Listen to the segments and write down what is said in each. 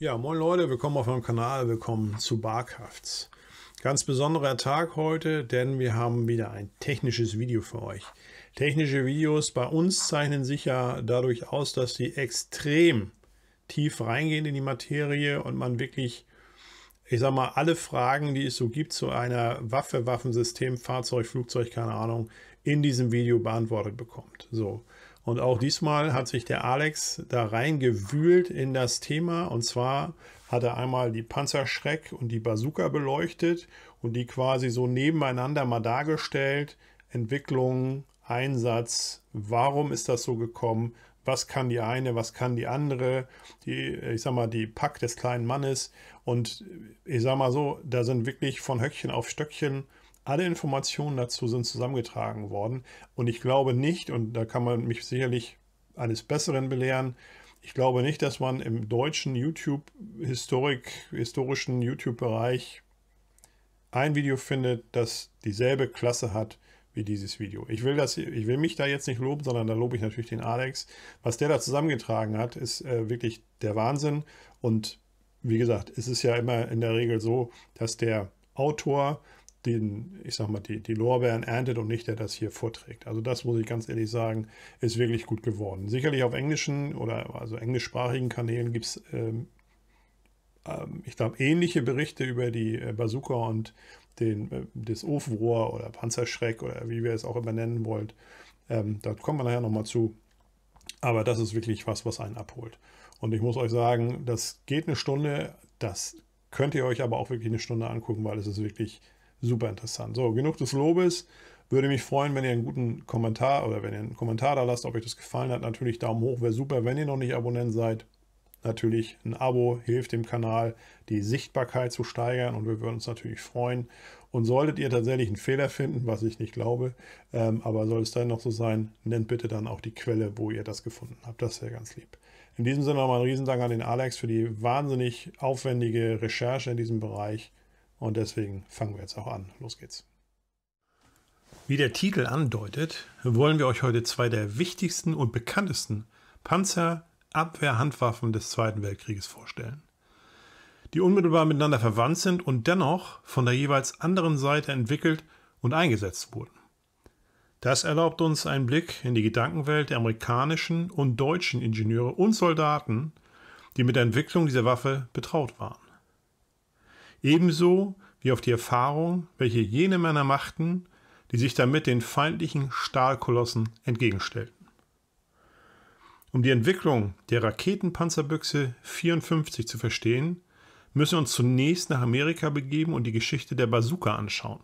Ja, moin Leute, willkommen auf meinem Kanal, willkommen zu Barkrafts. Ganz besonderer Tag heute, denn wir haben wieder ein technisches Video für euch. Technische Videos bei uns zeichnen sich ja dadurch aus, dass sie extrem tief reingehen in die Materie und man wirklich, ich sag mal, alle Fragen, die es so gibt zu einer Waffe, Waffensystem, Fahrzeug, Flugzeug, keine Ahnung, in diesem Video beantwortet bekommt. So. Und auch diesmal hat sich der Alex da reingewühlt in das Thema und zwar hat er einmal die Panzerschreck und die Bazooka beleuchtet und die quasi so nebeneinander mal dargestellt. Entwicklung, Einsatz, warum ist das so gekommen? Was kann die eine, was kann die andere? Die, ich sag mal, die Pack des kleinen Mannes. Und ich sag mal so, da sind wirklich von Höckchen auf Stöckchen alle Informationen dazu sind zusammengetragen worden. Und ich glaube nicht, und da kann man mich sicherlich eines Besseren belehren, ich glaube nicht, dass man im deutschen YouTube-Historik, historischen YouTube-Bereich ein Video findet, das dieselbe Klasse hat wie dieses Video. Ich will, das, ich will mich da jetzt nicht loben, sondern da lobe ich natürlich den Alex. Was der da zusammengetragen hat, ist äh, wirklich der Wahnsinn. Und wie gesagt, es ist ja immer in der Regel so, dass der Autor den, ich sag mal, die, die Lorbeeren erntet und nicht der das hier vorträgt. Also das muss ich ganz ehrlich sagen, ist wirklich gut geworden. Sicherlich auf englischen oder also englischsprachigen Kanälen gibt es, ähm, ähm, ich glaube, ähnliche Berichte über die äh, Bazooka und den, äh, das Ofenrohr oder Panzerschreck oder wie wir es auch immer nennen wollt. Ähm, da kommen wir nachher nochmal zu. Aber das ist wirklich was, was einen abholt. Und ich muss euch sagen, das geht eine Stunde, das könnt ihr euch aber auch wirklich eine Stunde angucken, weil es ist wirklich super interessant. So, genug des Lobes. Würde mich freuen, wenn ihr einen guten Kommentar oder wenn ihr einen Kommentar da lasst, ob euch das gefallen hat. Natürlich Daumen hoch wäre super. Wenn ihr noch nicht Abonnent seid, natürlich ein Abo hilft dem Kanal, die Sichtbarkeit zu steigern und wir würden uns natürlich freuen. Und solltet ihr tatsächlich einen Fehler finden, was ich nicht glaube, ähm, aber soll es dann noch so sein, nennt bitte dann auch die Quelle, wo ihr das gefunden habt. Das wäre ganz lieb. In diesem Sinne nochmal ein Riesendank an den Alex für die wahnsinnig aufwendige Recherche in diesem Bereich. Und deswegen fangen wir jetzt auch an. Los geht's. Wie der Titel andeutet, wollen wir euch heute zwei der wichtigsten und bekanntesten Panzerabwehrhandwaffen des Zweiten Weltkrieges vorstellen, die unmittelbar miteinander verwandt sind und dennoch von der jeweils anderen Seite entwickelt und eingesetzt wurden. Das erlaubt uns einen Blick in die Gedankenwelt der amerikanischen und deutschen Ingenieure und Soldaten, die mit der Entwicklung dieser Waffe betraut waren ebenso wie auf die Erfahrung, welche jene Männer machten, die sich damit den feindlichen Stahlkolossen entgegenstellten. Um die Entwicklung der Raketenpanzerbüchse 54 zu verstehen, müssen wir uns zunächst nach Amerika begeben und die Geschichte der Bazooka anschauen.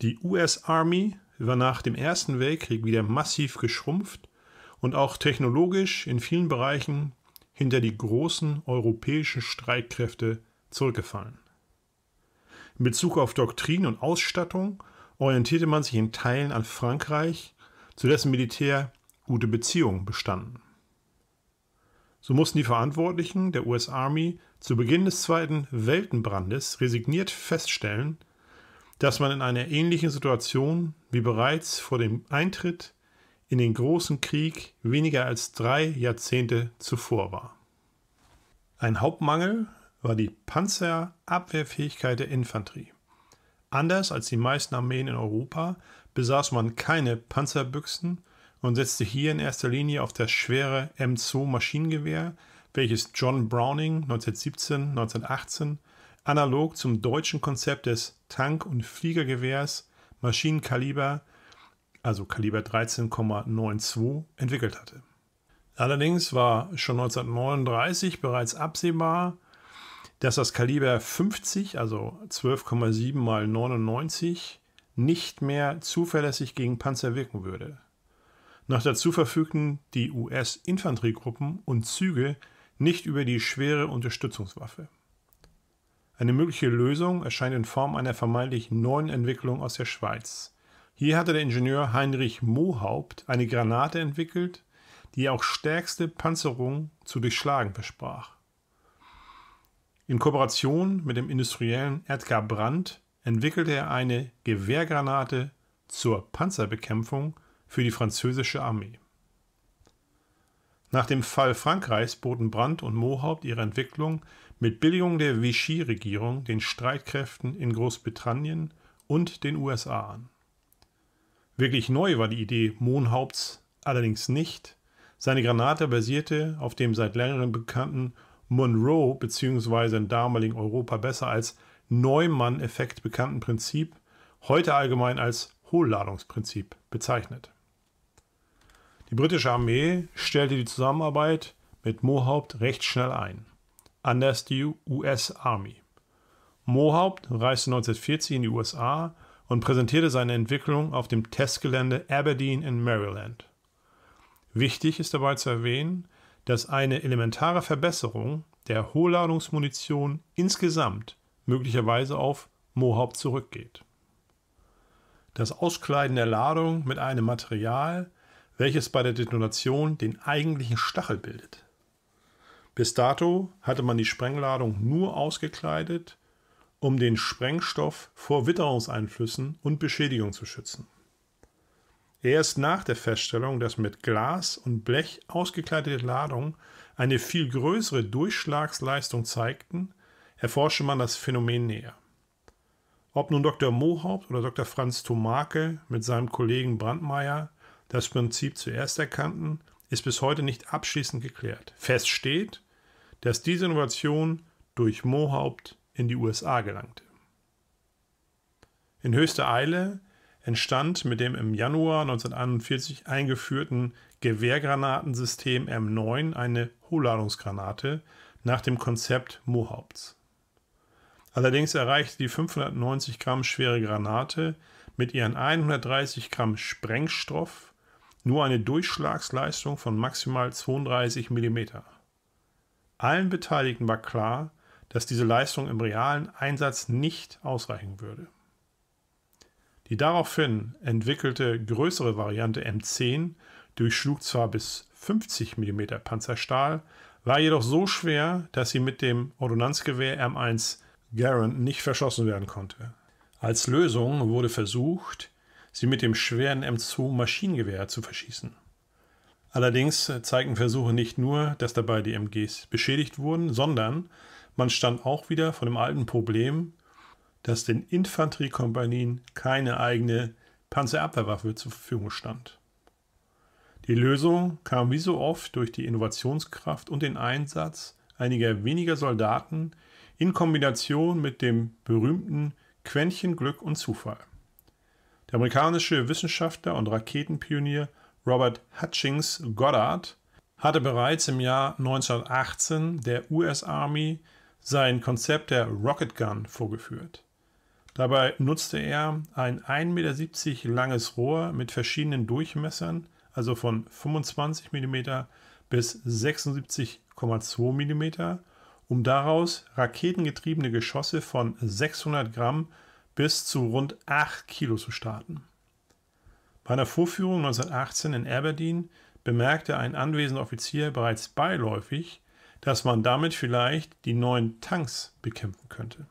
Die US Army war nach dem Ersten Weltkrieg wieder massiv geschrumpft und auch technologisch in vielen Bereichen hinter die großen europäischen Streitkräfte zurückgefallen. In Bezug auf Doktrin und Ausstattung orientierte man sich in Teilen an Frankreich, zu dessen Militär gute Beziehungen bestanden. So mussten die Verantwortlichen der US Army zu Beginn des Zweiten Weltenbrandes resigniert feststellen, dass man in einer ähnlichen Situation wie bereits vor dem Eintritt in den Großen Krieg weniger als drei Jahrzehnte zuvor war. Ein Hauptmangel war die Panzerabwehrfähigkeit der Infanterie. Anders als die meisten Armeen in Europa besaß man keine Panzerbüchsen und setzte hier in erster Linie auf das schwere M2 Maschinengewehr, welches John Browning 1917, 1918 analog zum deutschen Konzept des Tank- und Fliegergewehrs Maschinenkaliber, also Kaliber 13,92, entwickelt hatte. Allerdings war schon 1939 bereits absehbar, dass das Kaliber 50, also 12,7 mal 99, nicht mehr zuverlässig gegen Panzer wirken würde. Noch dazu verfügten die US-Infanteriegruppen und Züge nicht über die schwere Unterstützungswaffe. Eine mögliche Lösung erscheint in Form einer vermeintlich neuen Entwicklung aus der Schweiz. Hier hatte der Ingenieur Heinrich Mohaupt eine Granate entwickelt, die auch stärkste Panzerung zu durchschlagen versprach. In Kooperation mit dem Industriellen Edgar Brandt entwickelte er eine Gewehrgranate zur Panzerbekämpfung für die französische Armee. Nach dem Fall Frankreichs boten Brandt und Mohaupt ihre Entwicklung mit Billigung der Vichy-Regierung den Streitkräften in Großbritannien und den USA an. Wirklich neu war die Idee Mohnhaupts allerdings nicht. Seine Granate basierte auf dem seit längerem bekannten Monroe bzw. im damaligen Europa besser als Neumann-Effekt bekannten Prinzip, heute allgemein als Hohlladungsprinzip bezeichnet. Die britische Armee stellte die Zusammenarbeit mit Mohaupt recht schnell ein, anders die US Army. Mohaupt reiste 1940 in die USA und präsentierte seine Entwicklung auf dem Testgelände Aberdeen in Maryland. Wichtig ist dabei zu erwähnen, dass eine elementare Verbesserung der Hohlladungsmunition insgesamt möglicherweise auf Mohawk zurückgeht. Das Auskleiden der Ladung mit einem Material, welches bei der Detonation den eigentlichen Stachel bildet. Bis dato hatte man die Sprengladung nur ausgekleidet, um den Sprengstoff vor Witterungseinflüssen und Beschädigung zu schützen. Erst nach der Feststellung, dass mit Glas und Blech ausgekleidete Ladungen eine viel größere Durchschlagsleistung zeigten, erforschte man das Phänomen näher. Ob nun Dr. Mohaupt oder Dr. Franz Thomake mit seinem Kollegen Brandmeier das Prinzip zuerst erkannten, ist bis heute nicht abschließend geklärt. Fest steht, dass diese Innovation durch Mohaupt in die USA gelangte. In höchster Eile entstand mit dem im Januar 1941 eingeführten Gewehrgranatensystem M9 eine Hohlladungsgranate nach dem Konzept Mohaupts. Allerdings erreichte die 590 Gramm schwere Granate mit ihren 130 Gramm Sprengstoff nur eine Durchschlagsleistung von maximal 32 mm. Allen Beteiligten war klar, dass diese Leistung im realen Einsatz nicht ausreichen würde. Die daraufhin entwickelte größere Variante M10 durchschlug zwar bis 50 mm Panzerstahl, war jedoch so schwer, dass sie mit dem Ordnanzgewehr M1 Garand nicht verschossen werden konnte. Als Lösung wurde versucht, sie mit dem schweren M2 Maschinengewehr zu verschießen. Allerdings zeigten Versuche nicht nur, dass dabei die MGs beschädigt wurden, sondern man stand auch wieder vor dem alten Problem, dass den Infanteriekompanien keine eigene Panzerabwehrwaffe zur Verfügung stand. Die Lösung kam wie so oft durch die Innovationskraft und den Einsatz einiger weniger Soldaten in Kombination mit dem berühmten Quäntchen Glück und Zufall. Der amerikanische Wissenschaftler und Raketenpionier Robert Hutchings Goddard hatte bereits im Jahr 1918 der US Army sein Konzept der Rocket Gun vorgeführt. Dabei nutzte er ein 1,70 Meter langes Rohr mit verschiedenen Durchmessern, also von 25 mm bis 76,2 mm, um daraus raketengetriebene Geschosse von 600 Gramm bis zu rund 8 Kilo zu starten. Bei einer Vorführung 1918 in Aberdeen bemerkte ein anwesender Offizier bereits beiläufig, dass man damit vielleicht die neuen Tanks bekämpfen könnte.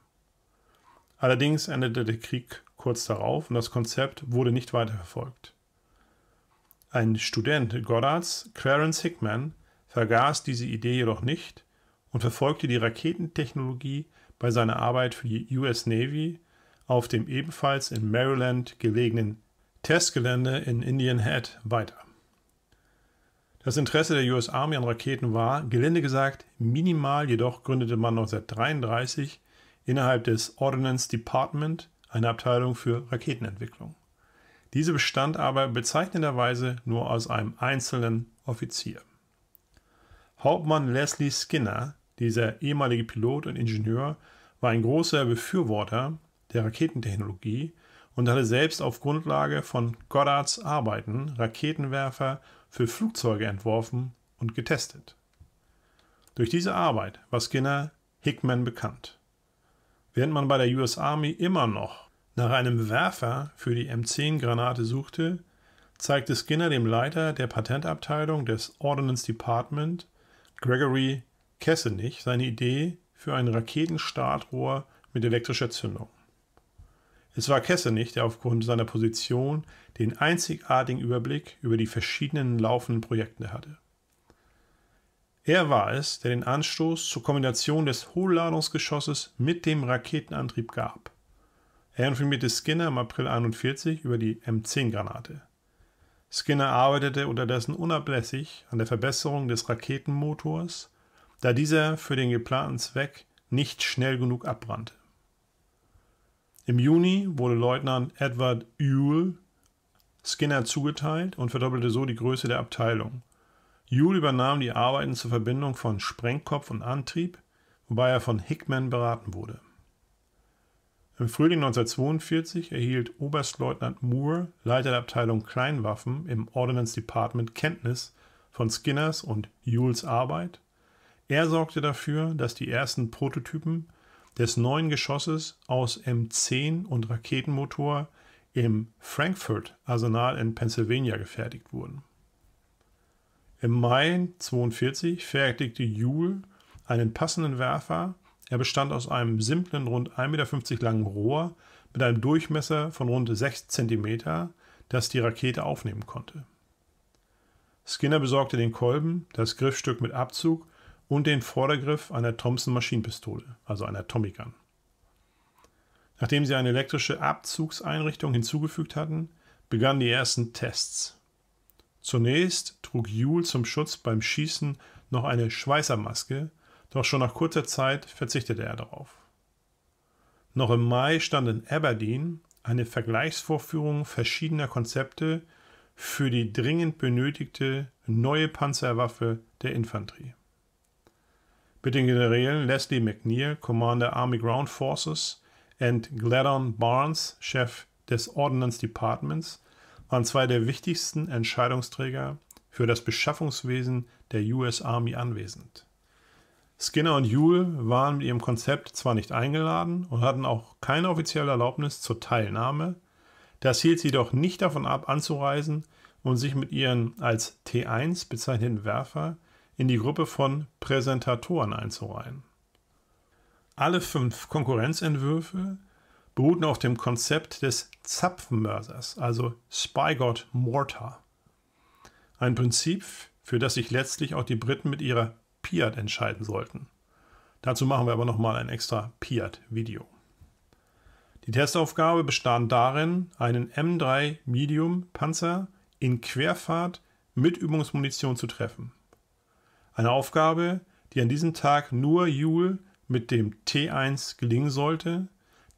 Allerdings endete der Krieg kurz darauf und das Konzept wurde nicht weiterverfolgt. Ein Student Goddards, Clarence Hickman, vergaß diese Idee jedoch nicht und verfolgte die Raketentechnologie bei seiner Arbeit für die US Navy auf dem ebenfalls in Maryland gelegenen Testgelände in Indian Head weiter. Das Interesse der US Army an Raketen war, gelinde gesagt, minimal, jedoch gründete man 1933 innerhalb des Ordnance Department eine Abteilung für Raketenentwicklung. Diese bestand aber bezeichnenderweise nur aus einem einzelnen Offizier. Hauptmann Leslie Skinner, dieser ehemalige Pilot und Ingenieur, war ein großer Befürworter der Raketentechnologie und hatte selbst auf Grundlage von Goddards Arbeiten Raketenwerfer für Flugzeuge entworfen und getestet. Durch diese Arbeit war Skinner Hickman bekannt während man bei der US Army immer noch nach einem Werfer für die M10-Granate suchte, zeigte Skinner dem Leiter der Patentabteilung des Ordnance Department, Gregory Kessenich, seine Idee für ein Raketenstartrohr mit elektrischer Zündung. Es war Kessenich, der aufgrund seiner Position den einzigartigen Überblick über die verschiedenen laufenden Projekte hatte. Er war es, der den Anstoß zur Kombination des Hohlladungsgeschosses mit dem Raketenantrieb gab. Er informierte Skinner im April 41 über die M10-Granate. Skinner arbeitete unterdessen unablässig an der Verbesserung des Raketenmotors, da dieser für den geplanten Zweck nicht schnell genug abbrannte. Im Juni wurde Leutnant Edward Ewell Skinner zugeteilt und verdoppelte so die Größe der Abteilung. Joule übernahm die Arbeiten zur Verbindung von Sprengkopf und Antrieb, wobei er von Hickman beraten wurde. Im Frühling 1942 erhielt Oberstleutnant Moore, Leiter der Abteilung Kleinwaffen im Ordnance Department, Kenntnis von Skinners und Jules Arbeit. Er sorgte dafür, dass die ersten Prototypen des neuen Geschosses aus M10 und Raketenmotor im Frankfurt Arsenal in Pennsylvania gefertigt wurden. Im Mai 1942 fertigte Joule einen passenden Werfer. Er bestand aus einem simplen, rund 1,50 Meter langen Rohr mit einem Durchmesser von rund 6 cm, das die Rakete aufnehmen konnte. Skinner besorgte den Kolben, das Griffstück mit Abzug und den Vordergriff einer Thompson-Maschinenpistole, also einer Tommy Gun. Nachdem sie eine elektrische Abzugseinrichtung hinzugefügt hatten, begannen die ersten Tests. Zunächst trug Joule zum Schutz beim Schießen noch eine Schweißermaske, doch schon nach kurzer Zeit verzichtete er darauf. Noch im Mai stand in Aberdeen eine Vergleichsvorführung verschiedener Konzepte für die dringend benötigte neue Panzerwaffe der Infanterie. Mit den Generälen Leslie McNeil, Commander Army Ground Forces, und Gladon Barnes, Chef des Ordnance Departments, waren zwei der wichtigsten Entscheidungsträger für das Beschaffungswesen der US Army anwesend. Skinner und Yule waren mit ihrem Konzept zwar nicht eingeladen und hatten auch keine offizielle Erlaubnis zur Teilnahme, das hielt sie doch nicht davon ab, anzureisen und sich mit ihren als T1 bezeichneten Werfer in die Gruppe von Präsentatoren einzureihen. Alle fünf Konkurrenzentwürfe beruhten auf dem Konzept des Zapfenmörsers, also Spygott Mortar. Ein Prinzip, für das sich letztlich auch die Briten mit ihrer Piat entscheiden sollten. Dazu machen wir aber nochmal ein extra Piat-Video. Die Testaufgabe bestand darin, einen M3 Medium Panzer in Querfahrt mit Übungsmunition zu treffen. Eine Aufgabe, die an diesem Tag nur Jule mit dem T1 gelingen sollte,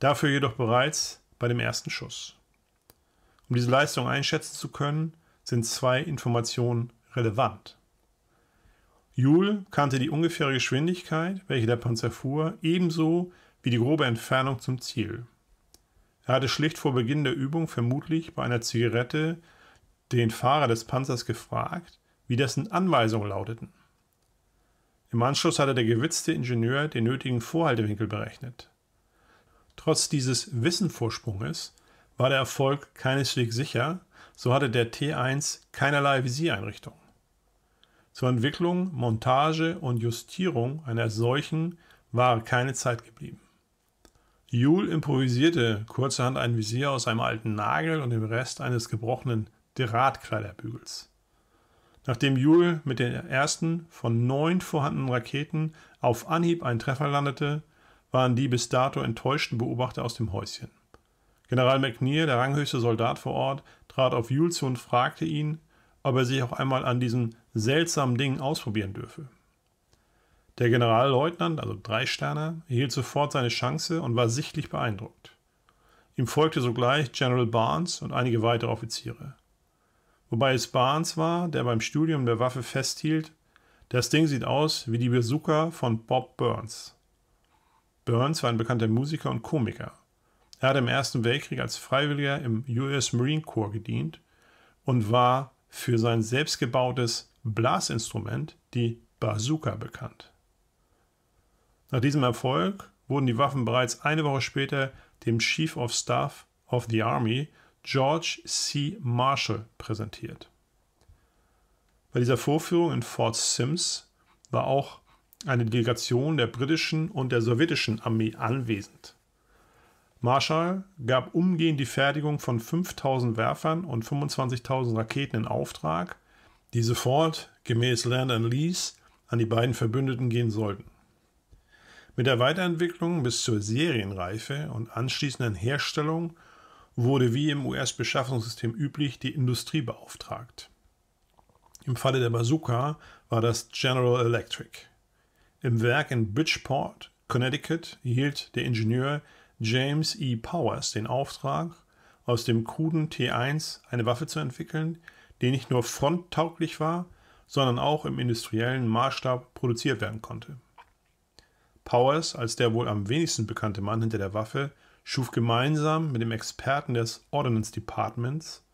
dafür jedoch bereits bei dem ersten Schuss. Um diese Leistung einschätzen zu können, sind zwei Informationen relevant. Joule kannte die ungefähre Geschwindigkeit, welche der Panzer fuhr, ebenso wie die grobe Entfernung zum Ziel. Er hatte schlicht vor Beginn der Übung vermutlich bei einer Zigarette den Fahrer des Panzers gefragt, wie dessen Anweisungen lauteten. Im Anschluss hatte der gewitzte Ingenieur den nötigen Vorhaltewinkel berechnet. Trotz dieses Wissenvorsprunges war der Erfolg keineswegs sicher, so hatte der T1 keinerlei Visiereinrichtung. Zur Entwicklung, Montage und Justierung einer solchen war keine Zeit geblieben. Jule improvisierte kurzerhand ein Visier aus einem alten Nagel und dem Rest eines gebrochenen Drahtkleiderbügels. Nachdem Jule mit den ersten von neun vorhandenen Raketen auf Anhieb einen Treffer landete, waren die bis dato enttäuschten Beobachter aus dem Häuschen. General McNear, der ranghöchste Soldat vor Ort, trat auf Jules zu und fragte ihn, ob er sich auch einmal an diesen seltsamen Dingen ausprobieren dürfe. Der Generalleutnant, also Dreisterner, erhielt sofort seine Chance und war sichtlich beeindruckt. Ihm folgte sogleich General Barnes und einige weitere Offiziere. Wobei es Barnes war, der beim Studium der Waffe festhielt, das Ding sieht aus wie die Besucher von Bob Burns. Burns war ein bekannter Musiker und Komiker. Er hatte im Ersten Weltkrieg als Freiwilliger im US Marine Corps gedient und war für sein selbstgebautes Blasinstrument, die Bazooka, bekannt. Nach diesem Erfolg wurden die Waffen bereits eine Woche später dem Chief of Staff of the Army George C. Marshall präsentiert. Bei dieser Vorführung in Fort Sims war auch eine Delegation der britischen und der sowjetischen Armee anwesend. Marshall gab umgehend die Fertigung von 5000 Werfern und 25.000 Raketen in Auftrag, die sofort gemäß Land and Lease an die beiden Verbündeten gehen sollten. Mit der Weiterentwicklung bis zur Serienreife und anschließenden Herstellung wurde wie im US-Beschaffungssystem üblich die Industrie beauftragt. Im Falle der Bazooka war das General Electric. Im Werk in Bridgeport, Connecticut, erhielt der Ingenieur James E. Powers den Auftrag, aus dem kruden T1 eine Waffe zu entwickeln, die nicht nur fronttauglich war, sondern auch im industriellen Maßstab produziert werden konnte. Powers, als der wohl am wenigsten bekannte Mann hinter der Waffe, schuf gemeinsam mit dem Experten des Ordnance Departments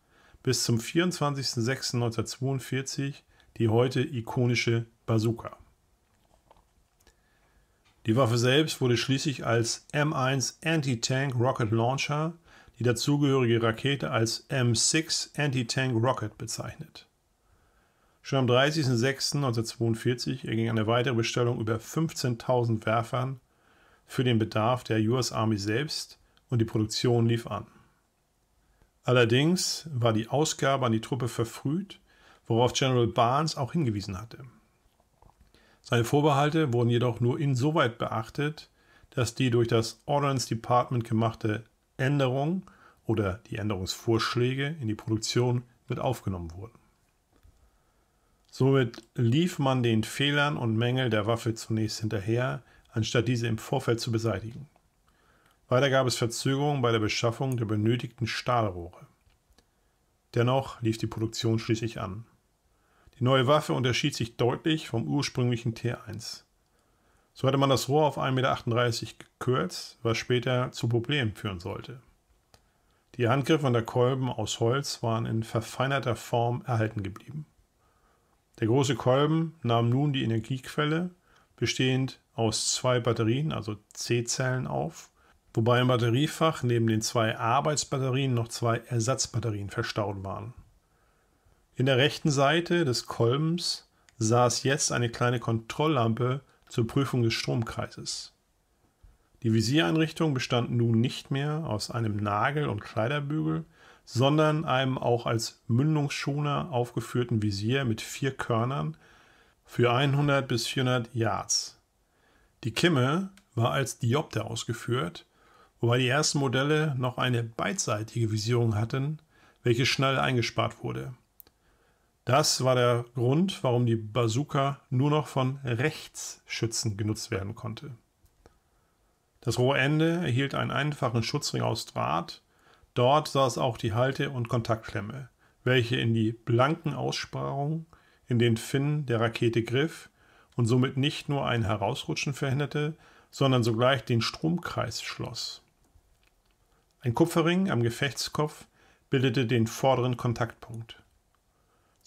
bis zum 24.06.1942 die heute ikonische Bazooka. Die Waffe selbst wurde schließlich als M1 Anti-Tank Rocket Launcher, die dazugehörige Rakete als M6 Anti-Tank Rocket bezeichnet. Schon am 30.06.1942 erging eine weitere Bestellung über 15.000 Werfern für den Bedarf der US Army selbst und die Produktion lief an. Allerdings war die Ausgabe an die Truppe verfrüht, worauf General Barnes auch hingewiesen hatte. Seine Vorbehalte wurden jedoch nur insoweit beachtet, dass die durch das Ordnance Department gemachte Änderung oder die Änderungsvorschläge in die Produktion mit aufgenommen wurden. Somit lief man den Fehlern und Mängel der Waffe zunächst hinterher, anstatt diese im Vorfeld zu beseitigen. Weiter gab es Verzögerungen bei der Beschaffung der benötigten Stahlrohre. Dennoch lief die Produktion schließlich an. Die neue Waffe unterschied sich deutlich vom ursprünglichen T1. So hatte man das Rohr auf 1,38 Meter gekürzt, was später zu Problemen führen sollte. Die Handgriffe und der Kolben aus Holz waren in verfeinerter Form erhalten geblieben. Der große Kolben nahm nun die Energiequelle, bestehend aus zwei Batterien, also C-Zellen, auf, wobei im Batteriefach neben den zwei Arbeitsbatterien noch zwei Ersatzbatterien verstaut waren. In der rechten Seite des Kolbens saß jetzt eine kleine Kontrolllampe zur Prüfung des Stromkreises. Die Visiereinrichtung bestand nun nicht mehr aus einem Nagel- und Kleiderbügel, sondern einem auch als Mündungsschoner aufgeführten Visier mit vier Körnern für 100 bis 400 Yards. Die Kimme war als Diopter ausgeführt, wobei die ersten Modelle noch eine beidseitige Visierung hatten, welche schnell eingespart wurde. Das war der Grund, warum die Bazooka nur noch von Rechtsschützen genutzt werden konnte. Das Rohrende erhielt einen einfachen Schutzring aus Draht. Dort saß auch die Halte- und Kontaktklemme, welche in die blanken Aussparungen in den Finnen der Rakete griff und somit nicht nur ein Herausrutschen verhinderte, sondern sogleich den Stromkreis schloss. Ein Kupferring am Gefechtskopf bildete den vorderen Kontaktpunkt.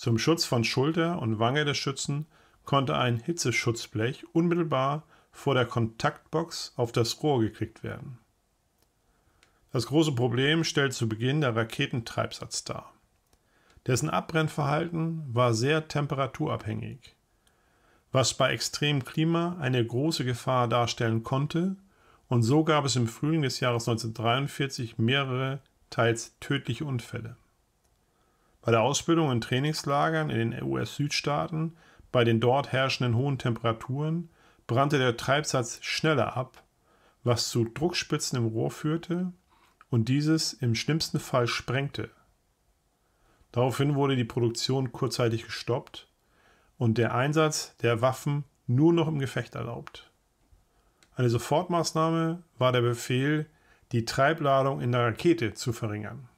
Zum Schutz von Schulter und Wange des Schützen konnte ein Hitzeschutzblech unmittelbar vor der Kontaktbox auf das Rohr geklickt werden. Das große Problem stellt zu Beginn der Raketentreibsatz dar. Dessen Abbrennverhalten war sehr temperaturabhängig, was bei extremem Klima eine große Gefahr darstellen konnte, und so gab es im Frühling des Jahres 1943 mehrere teils tödliche Unfälle. Bei der Ausbildung in Trainingslagern in den US-Südstaaten, bei den dort herrschenden hohen Temperaturen, brannte der Treibsatz schneller ab, was zu Druckspitzen im Rohr führte und dieses im schlimmsten Fall sprengte. Daraufhin wurde die Produktion kurzzeitig gestoppt und der Einsatz der Waffen nur noch im Gefecht erlaubt. Eine Sofortmaßnahme war der Befehl, die Treibladung in der Rakete zu verringern.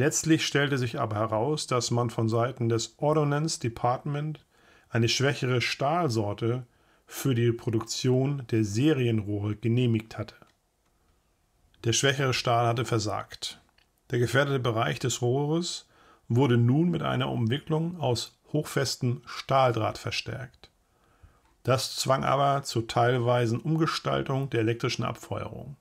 Letztlich stellte sich aber heraus, dass man von Seiten des Ordnance Department eine schwächere Stahlsorte für die Produktion der Serienrohre genehmigt hatte. Der schwächere Stahl hatte versagt. Der gefährdete Bereich des Rohres wurde nun mit einer Umwicklung aus hochfestem Stahldraht verstärkt. Das zwang aber zur teilweisen Umgestaltung der elektrischen Abfeuerung.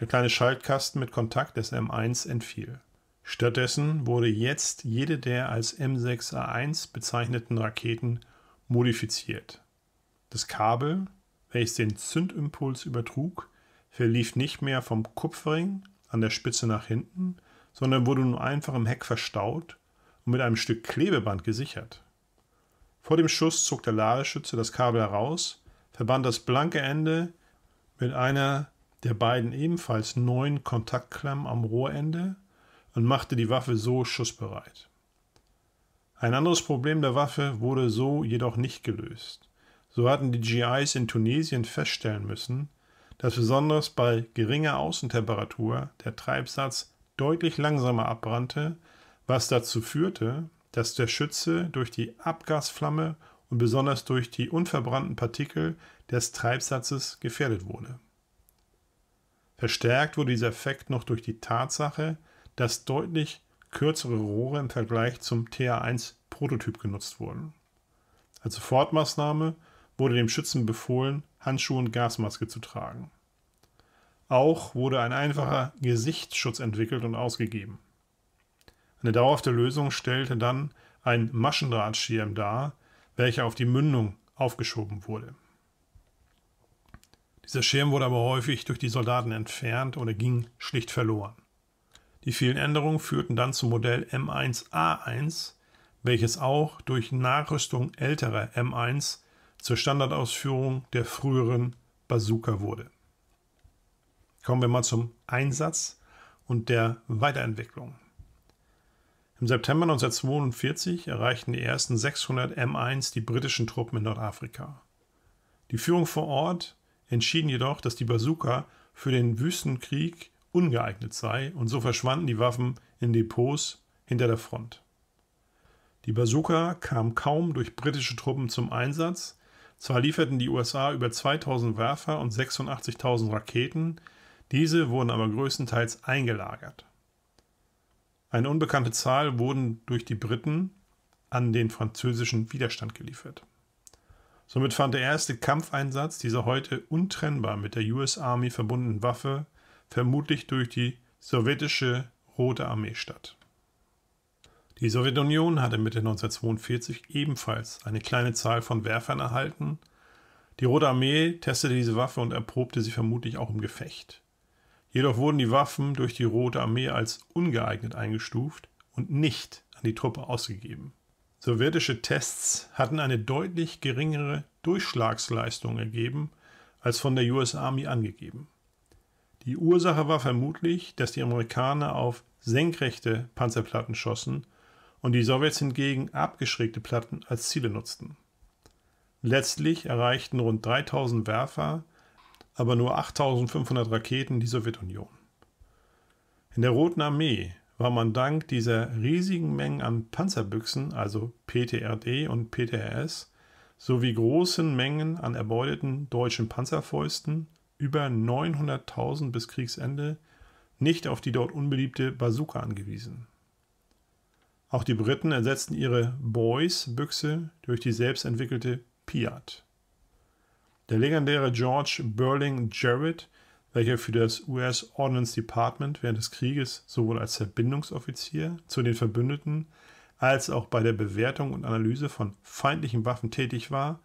Der kleine Schaltkasten mit Kontakt des M1 entfiel. Stattdessen wurde jetzt jede der als M6A1 bezeichneten Raketen modifiziert. Das Kabel, welches den Zündimpuls übertrug, verlief nicht mehr vom Kupferring an der Spitze nach hinten, sondern wurde nun einfach im Heck verstaut und mit einem Stück Klebeband gesichert. Vor dem Schuss zog der Ladeschütze das Kabel heraus, verband das blanke Ende mit einer der beiden ebenfalls neuen Kontaktklemmen am Rohrende und machte die Waffe so schussbereit. Ein anderes Problem der Waffe wurde so jedoch nicht gelöst. So hatten die GIs in Tunesien feststellen müssen, dass besonders bei geringer Außentemperatur der Treibsatz deutlich langsamer abbrannte, was dazu führte, dass der Schütze durch die Abgasflamme und besonders durch die unverbrannten Partikel des Treibsatzes gefährdet wurde. Verstärkt wurde dieser Effekt noch durch die Tatsache, dass deutlich kürzere Rohre im Vergleich zum TH1-Prototyp genutzt wurden. Als Sofortmaßnahme wurde dem Schützen befohlen, Handschuhe und Gasmaske zu tragen. Auch wurde ein einfacher Gesichtsschutz entwickelt und ausgegeben. Eine dauerhafte Lösung stellte dann ein Maschendrahtschirm dar, welcher auf die Mündung aufgeschoben wurde. Dieser Schirm wurde aber häufig durch die Soldaten entfernt oder ging schlicht verloren. Die vielen Änderungen führten dann zum Modell M1A1, welches auch durch Nachrüstung älterer M1 zur Standardausführung der früheren Bazooka wurde. Kommen wir mal zum Einsatz und der Weiterentwicklung. Im September 1942 erreichten die ersten 600 M1 die britischen Truppen in Nordafrika. Die Führung vor Ort entschieden jedoch, dass die Bazooka für den Wüstenkrieg ungeeignet sei, und so verschwanden die Waffen in Depots hinter der Front. Die Bazooka kam kaum durch britische Truppen zum Einsatz, zwar lieferten die USA über 2000 Werfer und 86.000 Raketen, diese wurden aber größtenteils eingelagert. Eine unbekannte Zahl wurden durch die Briten an den französischen Widerstand geliefert. Somit fand der erste Kampfeinsatz dieser heute untrennbar mit der US Army verbundenen Waffe vermutlich durch die sowjetische Rote Armee statt. Die Sowjetunion hatte Mitte 1942 ebenfalls eine kleine Zahl von Werfern erhalten. Die Rote Armee testete diese Waffe und erprobte sie vermutlich auch im Gefecht. Jedoch wurden die Waffen durch die Rote Armee als ungeeignet eingestuft und nicht an die Truppe ausgegeben. Sowjetische Tests hatten eine deutlich geringere Durchschlagsleistung ergeben als von der US Army angegeben. Die Ursache war vermutlich, dass die Amerikaner auf senkrechte Panzerplatten schossen und die Sowjets hingegen abgeschrägte Platten als Ziele nutzten. Letztlich erreichten rund 3000 Werfer, aber nur 8500 Raketen die Sowjetunion. In der Roten Armee war man dank dieser riesigen Mengen an Panzerbüchsen, also PTRD und PTRS, sowie großen Mengen an erbeuteten deutschen Panzerfäusten über 900.000 bis Kriegsende nicht auf die dort unbeliebte Bazooka angewiesen. Auch die Briten ersetzten ihre Boys-Büchse durch die selbstentwickelte Piat. Der legendäre George Burling Jarrett, welcher für das US Ordnance Department während des Krieges sowohl als Verbindungsoffizier zu den Verbündeten als auch bei der Bewertung und Analyse von feindlichen Waffen tätig war,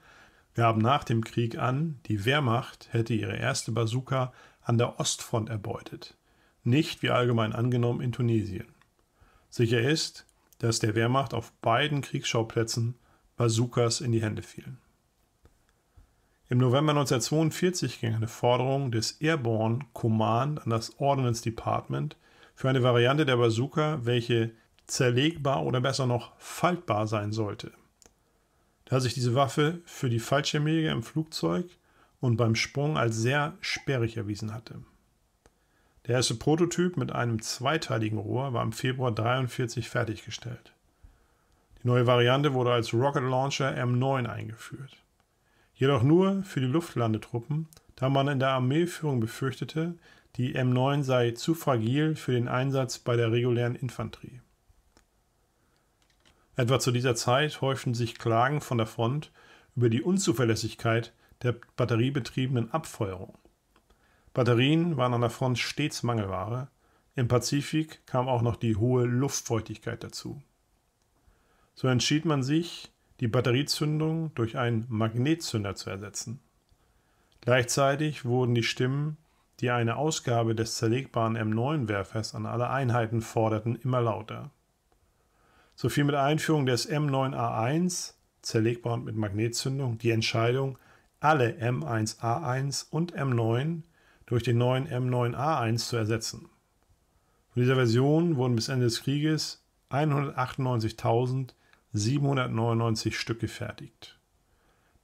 gaben nach dem Krieg an, die Wehrmacht hätte ihre erste Bazooka an der Ostfront erbeutet, nicht wie allgemein angenommen in Tunesien. Sicher ist, dass der Wehrmacht auf beiden Kriegsschauplätzen Bazookas in die Hände fielen. Im November 1942 ging eine Forderung des Airborne Command an das Ordnance Department für eine Variante der Bazooka, welche zerlegbar oder besser noch faltbar sein sollte da sich diese Waffe für die Fallschirmjäger im Flugzeug und beim Sprung als sehr sperrig erwiesen hatte. Der erste Prototyp mit einem zweiteiligen Rohr war im Februar 1943 fertiggestellt. Die neue Variante wurde als Rocket Launcher M9 eingeführt. Jedoch nur für die Luftlandetruppen, da man in der Armeeführung befürchtete, die M9 sei zu fragil für den Einsatz bei der regulären Infanterie. Etwa zu dieser Zeit häuften sich Klagen von der Front über die Unzuverlässigkeit der batteriebetriebenen Abfeuerung. Batterien waren an der Front stets Mangelware. Im Pazifik kam auch noch die hohe Luftfeuchtigkeit dazu. So entschied man sich, die Batteriezündung durch einen Magnetzünder zu ersetzen. Gleichzeitig wurden die Stimmen, die eine Ausgabe des zerlegbaren M9-Werfers an alle Einheiten forderten, immer lauter. So viel mit der Einführung des M9A1, zerlegbar und mit Magnetzündung, die Entscheidung, alle M1A1 und M9 durch den neuen M9A1 zu ersetzen. Von dieser Version wurden bis Ende des Krieges 198.799 Stück gefertigt.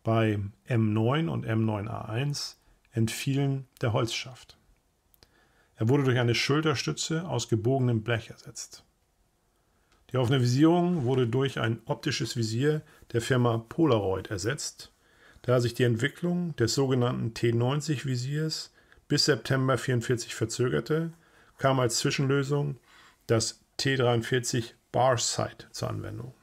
Bei M9 und M9A1 entfielen der Holzschaft. Er wurde durch eine Schulterstütze aus gebogenem Blech ersetzt. Die offene Visierung wurde durch ein optisches Visier der Firma Polaroid ersetzt, da sich die Entwicklung des sogenannten T90-Visiers bis September 44 verzögerte, kam als Zwischenlösung das T43 Barsight zur Anwendung.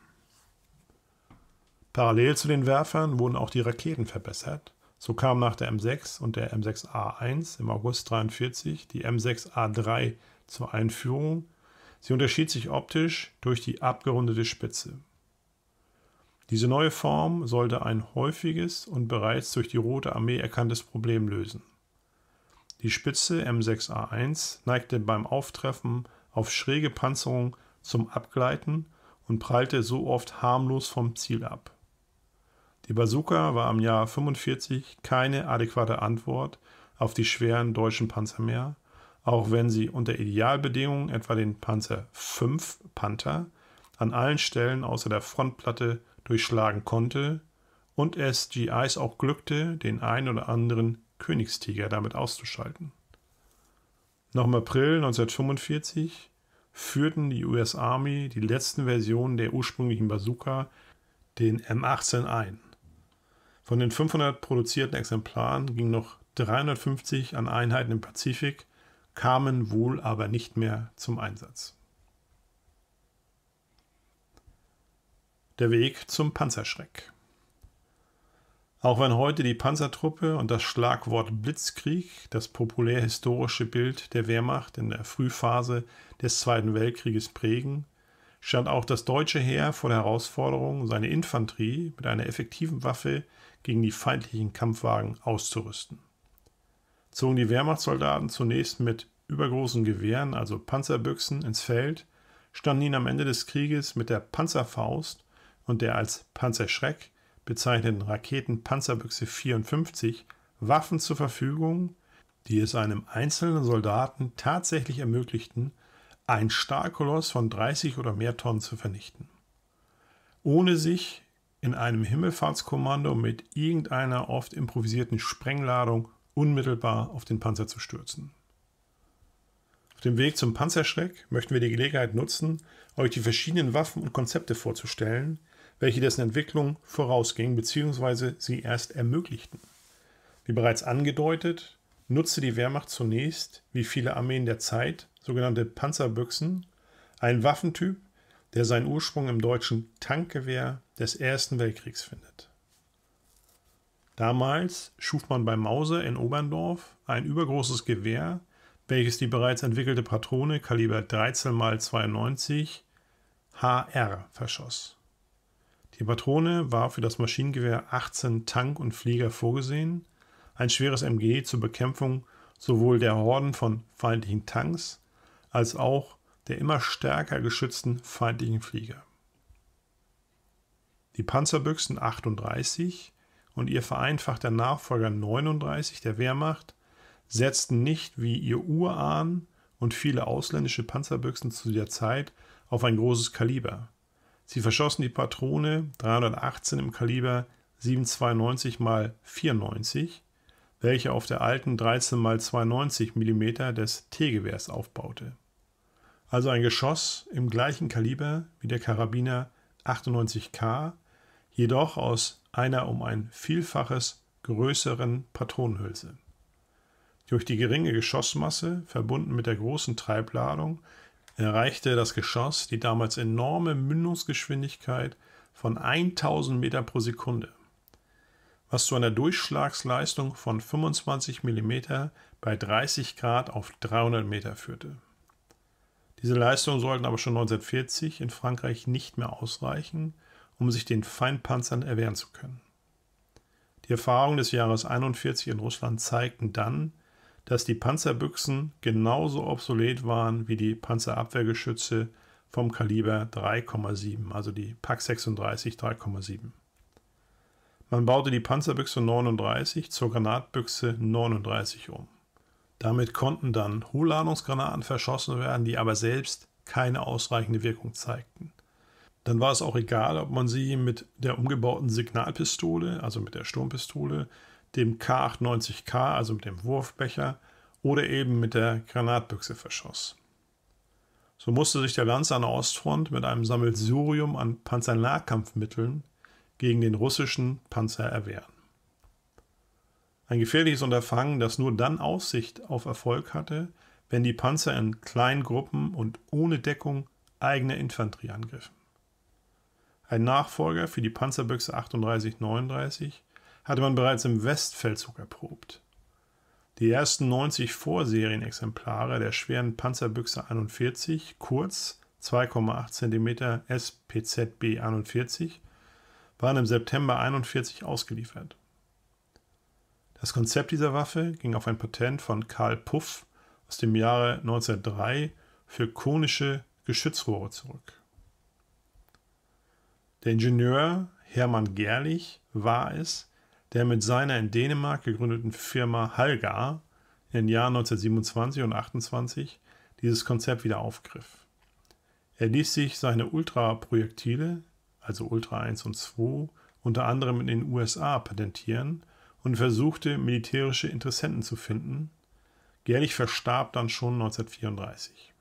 Parallel zu den Werfern wurden auch die Raketen verbessert. So kam nach der M6 und der M6A1 im August 43 die M6A3 zur Einführung Sie unterschied sich optisch durch die abgerundete Spitze. Diese neue Form sollte ein häufiges und bereits durch die Rote Armee erkanntes Problem lösen. Die Spitze M6A1 neigte beim Auftreffen auf schräge Panzerung zum Abgleiten und prallte so oft harmlos vom Ziel ab. Die Bazooka war im Jahr 45 keine adäquate Antwort auf die schweren deutschen Panzer mehr auch wenn sie unter Idealbedingungen, etwa den Panzer 5 Panther, an allen Stellen außer der Frontplatte durchschlagen konnte und es GIs auch glückte, den einen oder anderen Königstiger damit auszuschalten. Noch im April 1945 führten die US Army die letzten Versionen der ursprünglichen Bazooka, den M18, ein. Von den 500 produzierten Exemplaren gingen noch 350 an Einheiten im Pazifik kamen wohl aber nicht mehr zum Einsatz. Der Weg zum Panzerschreck. Auch wenn heute die Panzertruppe und das Schlagwort Blitzkrieg das populärhistorische Bild der Wehrmacht in der Frühphase des Zweiten Weltkrieges prägen, stand auch das deutsche Heer vor der Herausforderung, seine Infanterie mit einer effektiven Waffe gegen die feindlichen Kampfwagen auszurüsten zogen die Wehrmachtssoldaten zunächst mit übergroßen Gewehren, also Panzerbüchsen, ins Feld, standen ihnen am Ende des Krieges mit der Panzerfaust und der als Panzerschreck bezeichneten Raketenpanzerbüchse 54 Waffen zur Verfügung, die es einem einzelnen Soldaten tatsächlich ermöglichten, einen Stahlkoloss von 30 oder mehr Tonnen zu vernichten. Ohne sich in einem Himmelfahrtskommando mit irgendeiner oft improvisierten Sprengladung unmittelbar auf den Panzer zu stürzen. Auf dem Weg zum Panzerschreck möchten wir die Gelegenheit nutzen, euch die verschiedenen Waffen und Konzepte vorzustellen, welche dessen Entwicklung vorausgingen bzw. sie erst ermöglichten. Wie bereits angedeutet, nutzte die Wehrmacht zunächst, wie viele Armeen der Zeit, sogenannte Panzerbüchsen, einen Waffentyp, der seinen Ursprung im deutschen Tankgewehr des Ersten Weltkriegs findet. Damals schuf man bei Mause in Oberndorf ein übergroßes Gewehr, welches die bereits entwickelte Patrone Kaliber 13 x 92 HR verschoss. Die Patrone war für das Maschinengewehr 18 Tank und Flieger vorgesehen, ein schweres MG zur Bekämpfung sowohl der Horden von feindlichen Tanks als auch der immer stärker geschützten feindlichen Flieger. Die Panzerbüchsen 38 und ihr vereinfachter Nachfolger 39 der Wehrmacht setzten nicht wie ihr Urahn und viele ausländische Panzerbüchsen zu der Zeit auf ein großes Kaliber. Sie verschossen die Patrone 318 im Kaliber 792 x 94, welche auf der alten 13 x 92 mm des T-Gewehrs aufbaute. Also ein Geschoss im gleichen Kaliber wie der Karabiner 98K jedoch aus einer um ein Vielfaches größeren Patronenhülse. Durch die geringe Geschossmasse, verbunden mit der großen Treibladung, erreichte das Geschoss die damals enorme Mündungsgeschwindigkeit von 1000 Meter pro Sekunde, was zu einer Durchschlagsleistung von 25 mm bei 30 Grad auf 300 Meter führte. Diese Leistungen sollten aber schon 1940 in Frankreich nicht mehr ausreichen, um sich den Feindpanzern erwehren zu können. Die Erfahrungen des Jahres 41 in Russland zeigten dann, dass die Panzerbüchsen genauso obsolet waren wie die Panzerabwehrgeschütze vom Kaliber 3,7, also die PAK 36 3,7. Man baute die Panzerbüchse 39 zur Granatbüchse 39 um. Damit konnten dann Hochladungsgranaten verschossen werden, die aber selbst keine ausreichende Wirkung zeigten dann war es auch egal, ob man sie mit der umgebauten Signalpistole, also mit der Sturmpistole, dem K98K, also mit dem Wurfbecher, oder eben mit der Granatbüchse verschoss. So musste sich der Lanzer an der Ostfront mit einem Sammelsurium an Panzernahkampfmitteln gegen den russischen Panzer erwehren. Ein gefährliches Unterfangen, das nur dann Aussicht auf Erfolg hatte, wenn die Panzer in kleinen Gruppen und ohne Deckung eigene Infanterie angriffen. Ein Nachfolger für die Panzerbüchse 3839 hatte man bereits im Westfeldzug erprobt. Die ersten 90 Vorserienexemplare der schweren Panzerbüchse 41, kurz 2,8 cm SPZB 41, waren im September 41 ausgeliefert. Das Konzept dieser Waffe ging auf ein Patent von Karl Puff aus dem Jahre 1903 für konische Geschützrohre zurück. Der Ingenieur Hermann Gerlich war es, der mit seiner in Dänemark gegründeten Firma Halga in den Jahren 1927 und 28 dieses Konzept wieder aufgriff. Er ließ sich seine Ultra-Projektile, also Ultra 1 und 2, unter anderem in den USA patentieren und versuchte, militärische Interessenten zu finden. Gerlich verstarb dann schon 1934.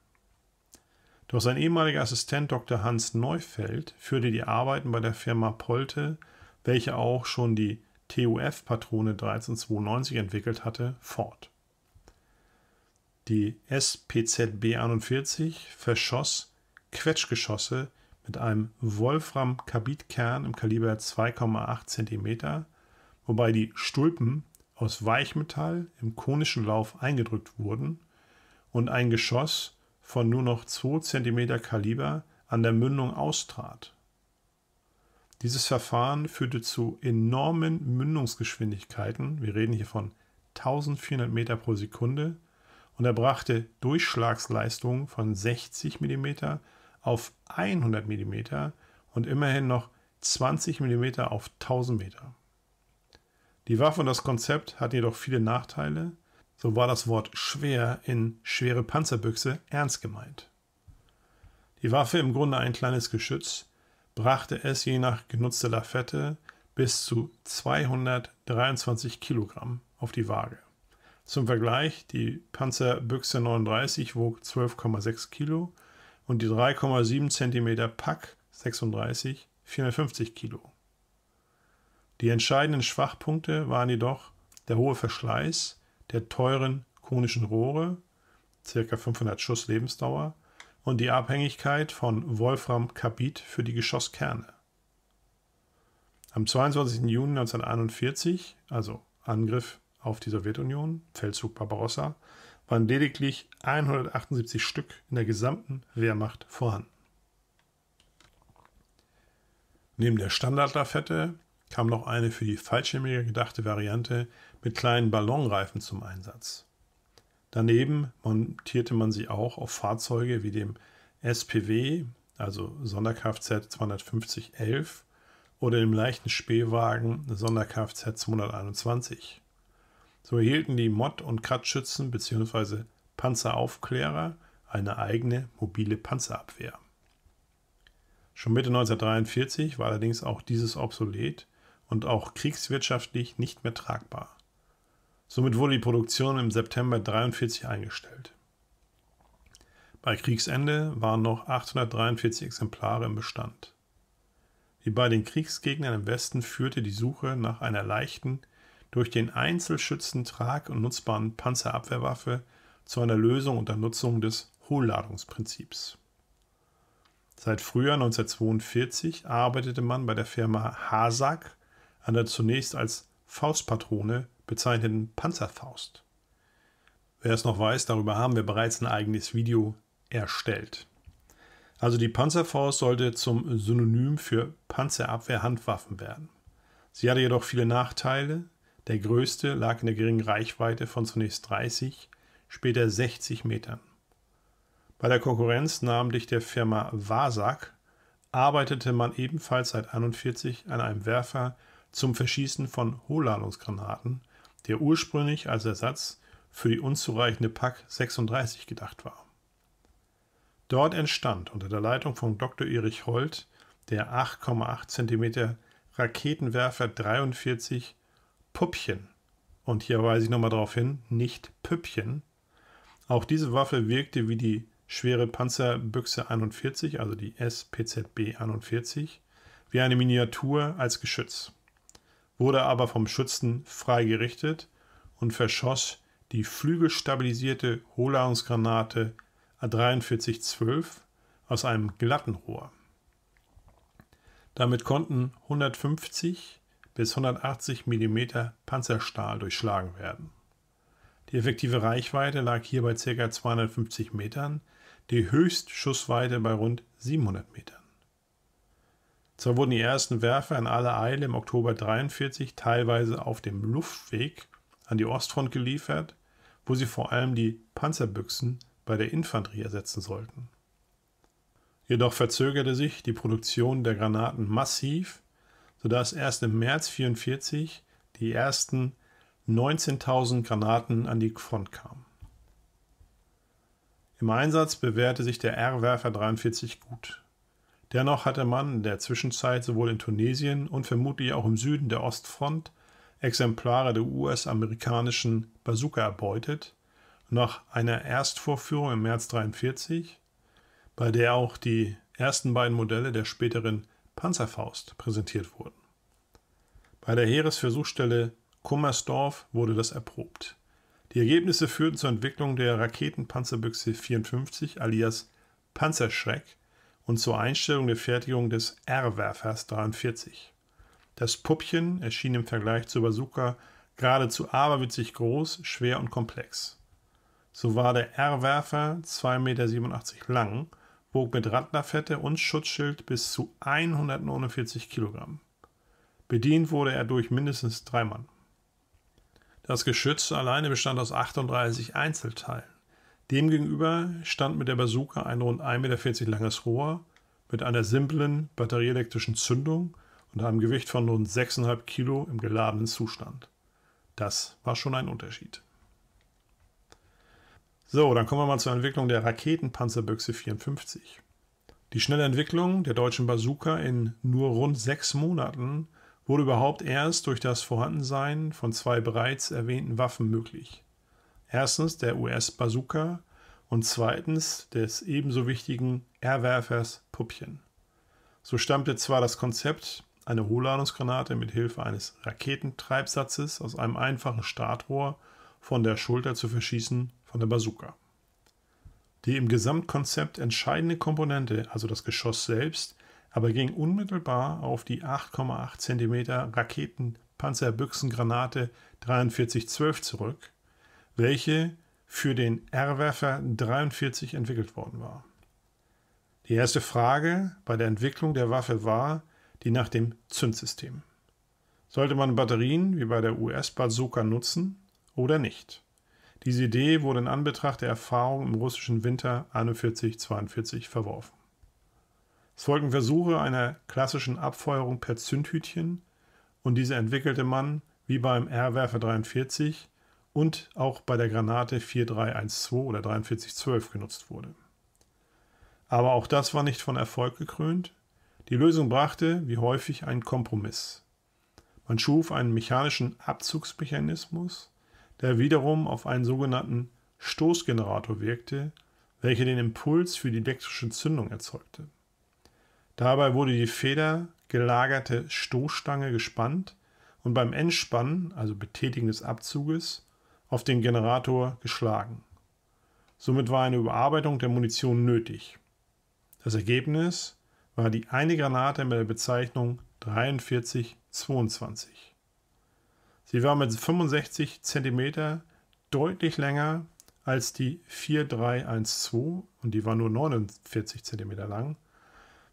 Doch sein ehemaliger Assistent Dr. Hans Neufeld führte die Arbeiten bei der Firma Polte, welche auch schon die TUF-Patrone 1392 entwickelt hatte, fort. Die SPZB 41 verschoss Quetschgeschosse mit einem Wolfram-Kabitkern im Kaliber 2,8 cm, wobei die Stulpen aus Weichmetall im konischen Lauf eingedrückt wurden und ein Geschoss von nur noch 2 cm Kaliber an der Mündung austrat. Dieses Verfahren führte zu enormen Mündungsgeschwindigkeiten, wir reden hier von 1400 Meter pro Sekunde, und erbrachte Durchschlagsleistungen von 60 mm auf 100 mm und immerhin noch 20 mm auf 1000 Meter. Die Waffe und das Konzept hatten jedoch viele Nachteile, so war das Wort schwer in schwere Panzerbüchse ernst gemeint. Die Waffe im Grunde ein kleines Geschütz, brachte es je nach genutzter Lafette bis zu 223 Kilogramm auf die Waage. Zum Vergleich, die Panzerbüchse 39 wog 12,6 Kilo und die 3,7 cm Pack 36 450 Kilo. Die entscheidenden Schwachpunkte waren jedoch der hohe Verschleiß, der teuren konischen Rohre, ca. 500 Schuss Lebensdauer, und die Abhängigkeit von Wolfram-Kapit für die Geschosskerne. Am 22. Juni 1941, also Angriff auf die Sowjetunion, Feldzug Barbarossa, waren lediglich 178 Stück in der gesamten Wehrmacht vorhanden. Neben der Standardlafette kam noch eine für die Fallschirmjäger gedachte Variante mit kleinen Ballonreifen zum Einsatz. Daneben montierte man sie auch auf Fahrzeuge wie dem SPW, also Sonderkfz 25011 oder dem leichten Spähwagen Sonderkfz 221. So erhielten die Mod- und Kratzschützen bzw. Panzeraufklärer eine eigene mobile Panzerabwehr. Schon Mitte 1943 war allerdings auch dieses obsolet und auch kriegswirtschaftlich nicht mehr tragbar. Somit wurde die Produktion im September 43 eingestellt. Bei Kriegsende waren noch 843 Exemplare im Bestand. Wie bei den Kriegsgegnern im Westen führte die Suche nach einer leichten, durch den Einzelschützen trag- und nutzbaren Panzerabwehrwaffe zu einer Lösung unter Nutzung des Hohlladungsprinzips. Seit Frühjahr 1942 arbeitete man bei der Firma Hasag an der zunächst als Faustpatrone bezeichneten Panzerfaust. Wer es noch weiß, darüber haben wir bereits ein eigenes Video erstellt. Also die Panzerfaust sollte zum Synonym für Panzerabwehrhandwaffen werden. Sie hatte jedoch viele Nachteile. Der größte lag in der geringen Reichweite von zunächst 30, später 60 Metern. Bei der Konkurrenz, namentlich der Firma Wasak, arbeitete man ebenfalls seit 1941 an einem Werfer zum Verschießen von Hochladungsgranaten der ursprünglich als Ersatz für die unzureichende PAC 36 gedacht war. Dort entstand unter der Leitung von Dr. Erich Holt der 8,8 cm Raketenwerfer 43 Puppchen. Und hier weise ich nochmal darauf hin, nicht Püppchen. Auch diese Waffe wirkte wie die schwere Panzerbüchse 41, also die SPZB 41, wie eine Miniatur als Geschütz wurde aber vom Schützen freigerichtet und verschoss die flügelstabilisierte Hohlladungsgranate A4312 aus einem glatten Rohr. Damit konnten 150 bis 180 mm Panzerstahl durchschlagen werden. Die effektive Reichweite lag hier bei ca. 250 Metern, die Höchstschussweite bei rund 700 Metern. Zwar wurden die ersten Werfer in aller Eile im Oktober 1943 teilweise auf dem Luftweg an die Ostfront geliefert, wo sie vor allem die Panzerbüchsen bei der Infanterie ersetzen sollten. Jedoch verzögerte sich die Produktion der Granaten massiv, sodass erst im März 1944 die ersten 19.000 Granaten an die Front kamen. Im Einsatz bewährte sich der R-Werfer 43 gut. Dennoch hatte man in der Zwischenzeit sowohl in Tunesien und vermutlich auch im Süden der Ostfront Exemplare der US-amerikanischen Bazooka erbeutet, nach einer Erstvorführung im März 1943, bei der auch die ersten beiden Modelle der späteren Panzerfaust präsentiert wurden. Bei der Heeresversuchsstelle Kummersdorf wurde das erprobt. Die Ergebnisse führten zur Entwicklung der Raketenpanzerbüchse 54 alias Panzerschreck und zur Einstellung der Fertigung des R-Werfers 43. Das Puppchen erschien im Vergleich zur Bazooka geradezu aberwitzig groß, schwer und komplex. So war der R-Werfer 2,87 Meter lang, wog mit Radlerfette und Schutzschild bis zu 149 Kilogramm. Bedient wurde er durch mindestens drei Mann. Das Geschütz alleine bestand aus 38 Einzelteilen. Demgegenüber stand mit der Bazooka ein rund 1,40 Meter langes Rohr mit einer simplen batterieelektrischen Zündung und einem Gewicht von rund 6,5 Kilo im geladenen Zustand. Das war schon ein Unterschied. So, dann kommen wir mal zur Entwicklung der Raketenpanzerbüchse 54. Die schnelle Entwicklung der deutschen Bazooka in nur rund sechs Monaten wurde überhaupt erst durch das Vorhandensein von zwei bereits erwähnten Waffen möglich. Erstens der US-Bazooka und zweitens des ebenso wichtigen Erwerfers Puppchen. So stammte zwar das Konzept, eine Hohlladungsgranate mit Hilfe eines Raketentreibsatzes aus einem einfachen Startrohr von der Schulter zu verschießen, von der Bazooka. Die im Gesamtkonzept entscheidende Komponente, also das Geschoss selbst, aber ging unmittelbar auf die 8,8 cm Raketenpanzerbüchsengranate 4312 zurück, welche für den R-Werfer 43 entwickelt worden war. Die erste Frage bei der Entwicklung der Waffe war die nach dem Zündsystem. Sollte man Batterien wie bei der US-Bazooka nutzen oder nicht? Diese Idee wurde in Anbetracht der Erfahrung im russischen Winter 41-42 verworfen. Es folgten Versuche einer klassischen Abfeuerung per Zündhütchen und diese entwickelte man, wie beim R-Werfer 43, und auch bei der Granate 4312 oder 4312 genutzt wurde. Aber auch das war nicht von Erfolg gekrönt. Die Lösung brachte, wie häufig, einen Kompromiss. Man schuf einen mechanischen Abzugsmechanismus, der wiederum auf einen sogenannten Stoßgenerator wirkte, welcher den Impuls für die elektrische Zündung erzeugte. Dabei wurde die federgelagerte Stoßstange gespannt und beim Entspannen, also Betätigen des Abzuges, auf den Generator geschlagen. Somit war eine Überarbeitung der Munition nötig. Das Ergebnis war die eine Granate mit der Bezeichnung 4322. Sie war mit 65 cm deutlich länger als die 4312 und die war nur 49 cm lang,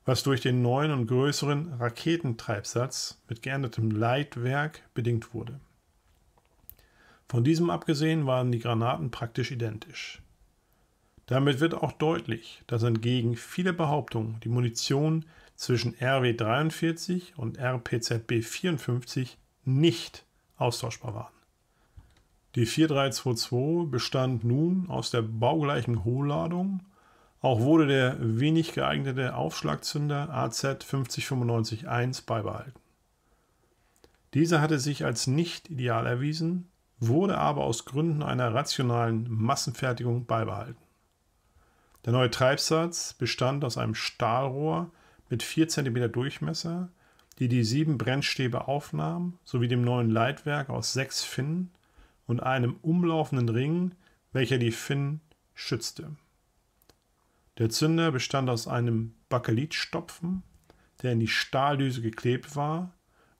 was durch den neuen und größeren Raketentreibsatz mit geändertem Leitwerk bedingt wurde. Von diesem abgesehen waren die Granaten praktisch identisch. Damit wird auch deutlich, dass entgegen vieler Behauptungen die Munition zwischen RW-43 und RPZB-54 nicht austauschbar waren. Die 4322 bestand nun aus der baugleichen Hohlladung, auch wurde der wenig geeignete Aufschlagzünder AZ 5095-1 beibehalten. Dieser hatte sich als nicht ideal erwiesen wurde aber aus Gründen einer rationalen Massenfertigung beibehalten. Der neue Treibsatz bestand aus einem Stahlrohr mit 4 cm Durchmesser, die die sieben Brennstäbe aufnahm, sowie dem neuen Leitwerk aus sechs Finnen und einem umlaufenden Ring, welcher die Finnen schützte. Der Zünder bestand aus einem Bakelitstopfen, der in die Stahldüse geklebt war,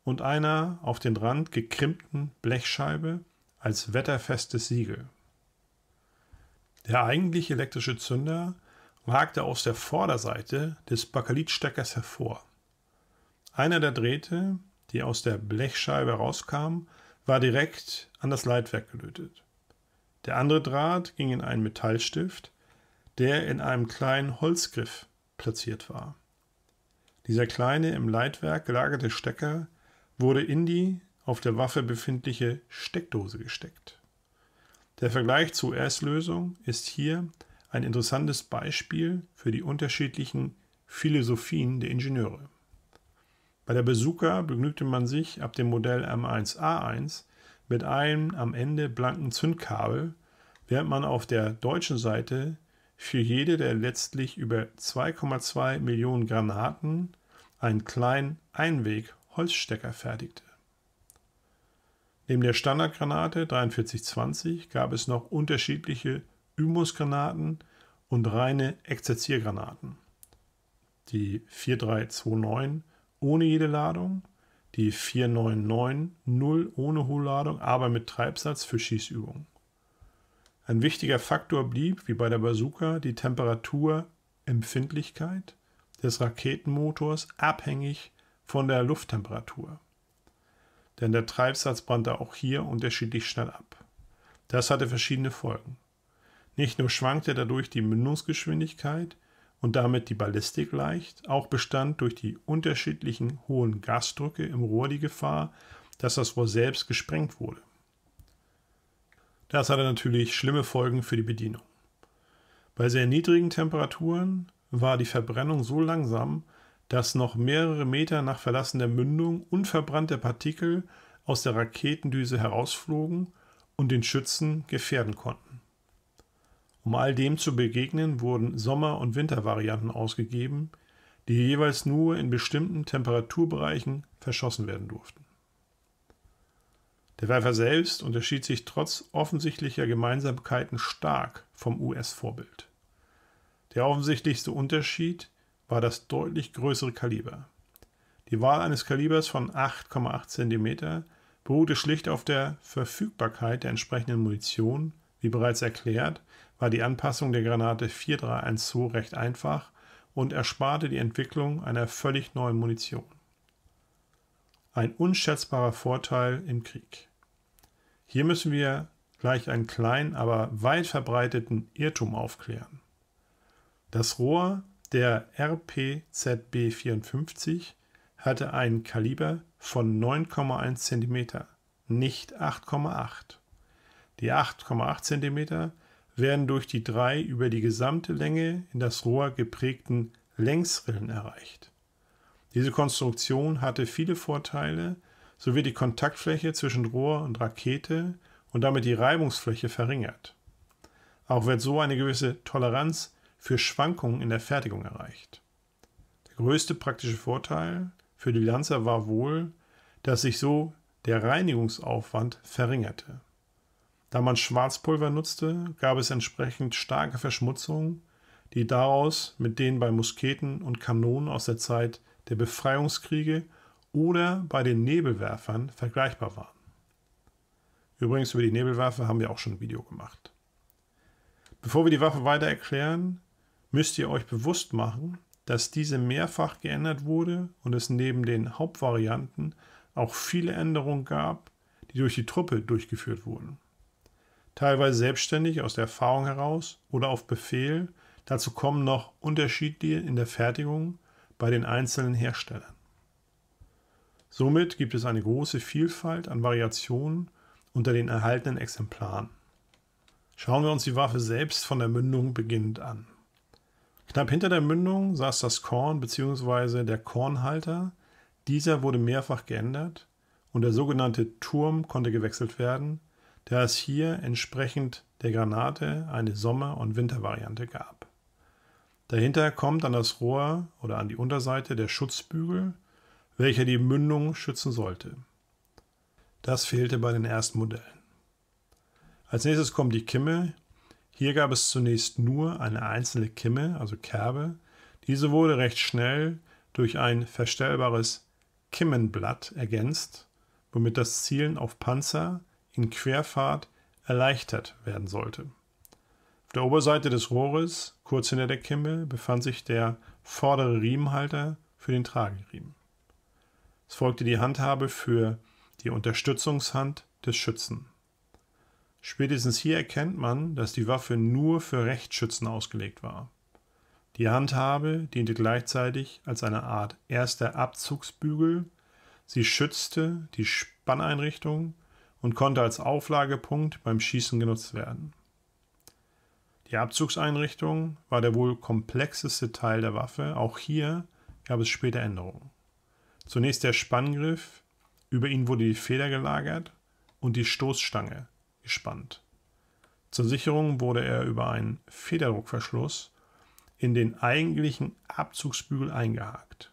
und einer auf den Rand gekrümmten Blechscheibe, als wetterfestes Siegel. Der eigentlich elektrische Zünder ragte aus der Vorderseite des Bakelitsteckers hervor. Einer der Drähte, die aus der Blechscheibe rauskam, war direkt an das Leitwerk gelötet. Der andere Draht ging in einen Metallstift, der in einem kleinen Holzgriff platziert war. Dieser kleine im Leitwerk gelagerte Stecker wurde in die auf der Waffe befindliche Steckdose gesteckt. Der Vergleich zur Erslösung ist hier ein interessantes Beispiel für die unterschiedlichen Philosophien der Ingenieure. Bei der Besucher begnügte man sich ab dem Modell M1A1 mit einem am Ende blanken Zündkabel, während man auf der deutschen Seite für jede der letztlich über 2,2 Millionen Granaten einen kleinen Einweg-Holzstecker fertigte. Neben der Standardgranate 4320 gab es noch unterschiedliche Übungsgranaten und reine Exerziergranaten. Die 4329 ohne jede Ladung, die 4990 ohne Hohlladung, aber mit Treibsatz für Schießübungen. Ein wichtiger Faktor blieb, wie bei der Bazooka, die Temperaturempfindlichkeit des Raketenmotors abhängig von der Lufttemperatur denn der Treibsatz brannte auch hier unterschiedlich schnell ab. Das hatte verschiedene Folgen. Nicht nur schwankte dadurch die Mündungsgeschwindigkeit und damit die Ballistik leicht, auch bestand durch die unterschiedlichen hohen Gasdrücke im Rohr die Gefahr, dass das Rohr selbst gesprengt wurde. Das hatte natürlich schlimme Folgen für die Bedienung. Bei sehr niedrigen Temperaturen war die Verbrennung so langsam, dass noch mehrere Meter nach Verlassen der Mündung unverbrannte Partikel aus der Raketendüse herausflogen und den Schützen gefährden konnten. Um all dem zu begegnen, wurden Sommer- und Wintervarianten ausgegeben, die jeweils nur in bestimmten Temperaturbereichen verschossen werden durften. Der Werfer selbst unterschied sich trotz offensichtlicher Gemeinsamkeiten stark vom US-Vorbild. Der offensichtlichste Unterschied war das deutlich größere Kaliber. Die Wahl eines Kalibers von 8,8 cm beruhte schlicht auf der Verfügbarkeit der entsprechenden Munition. Wie bereits erklärt, war die Anpassung der Granate 4312 recht einfach und ersparte die Entwicklung einer völlig neuen Munition. Ein unschätzbarer Vorteil im Krieg. Hier müssen wir gleich einen kleinen, aber weit verbreiteten Irrtum aufklären. Das Rohr der RPZB54 hatte einen Kaliber von 9,1 cm, nicht 8,8. Die 8,8 cm werden durch die drei über die gesamte Länge in das Rohr geprägten Längsrillen erreicht. Diese Konstruktion hatte viele Vorteile, so wird die Kontaktfläche zwischen Rohr und Rakete und damit die Reibungsfläche verringert. Auch wird so eine gewisse Toleranz für Schwankungen in der Fertigung erreicht. Der größte praktische Vorteil für die Lanzer war wohl, dass sich so der Reinigungsaufwand verringerte. Da man Schwarzpulver nutzte, gab es entsprechend starke Verschmutzungen, die daraus mit denen bei Musketen und Kanonen aus der Zeit der Befreiungskriege oder bei den Nebelwerfern vergleichbar waren. Übrigens über die Nebelwerfer haben wir auch schon ein Video gemacht. Bevor wir die Waffe weiter erklären, müsst ihr euch bewusst machen, dass diese mehrfach geändert wurde und es neben den Hauptvarianten auch viele Änderungen gab, die durch die Truppe durchgeführt wurden. Teilweise selbstständig aus der Erfahrung heraus oder auf Befehl, dazu kommen noch Unterschiede in der Fertigung bei den einzelnen Herstellern. Somit gibt es eine große Vielfalt an Variationen unter den erhaltenen Exemplaren. Schauen wir uns die Waffe selbst von der Mündung beginnend an. Knapp hinter der Mündung saß das Korn bzw. der Kornhalter. Dieser wurde mehrfach geändert und der sogenannte Turm konnte gewechselt werden, da es hier entsprechend der Granate eine Sommer- und Wintervariante gab. Dahinter kommt an das Rohr oder an die Unterseite der Schutzbügel, welcher die Mündung schützen sollte. Das fehlte bei den ersten Modellen. Als nächstes kommt die Kimme, hier gab es zunächst nur eine einzelne Kimme, also Kerbe. Diese wurde recht schnell durch ein verstellbares Kimmenblatt ergänzt, womit das Zielen auf Panzer in Querfahrt erleichtert werden sollte. Auf der Oberseite des Rohres, kurz hinter der Kimme, befand sich der vordere Riemenhalter für den Trageriemen. Es folgte die Handhabe für die Unterstützungshand des Schützen. Spätestens hier erkennt man, dass die Waffe nur für Rechtsschützen ausgelegt war. Die Handhabe diente gleichzeitig als eine Art erster Abzugsbügel, sie schützte die Spanneinrichtung und konnte als Auflagepunkt beim Schießen genutzt werden. Die Abzugseinrichtung war der wohl komplexeste Teil der Waffe, auch hier gab es später Änderungen. Zunächst der Spanngriff, über ihn wurde die Feder gelagert und die Stoßstange, gespannt. Zur Sicherung wurde er über einen Federdruckverschluss in den eigentlichen Abzugsbügel eingehakt.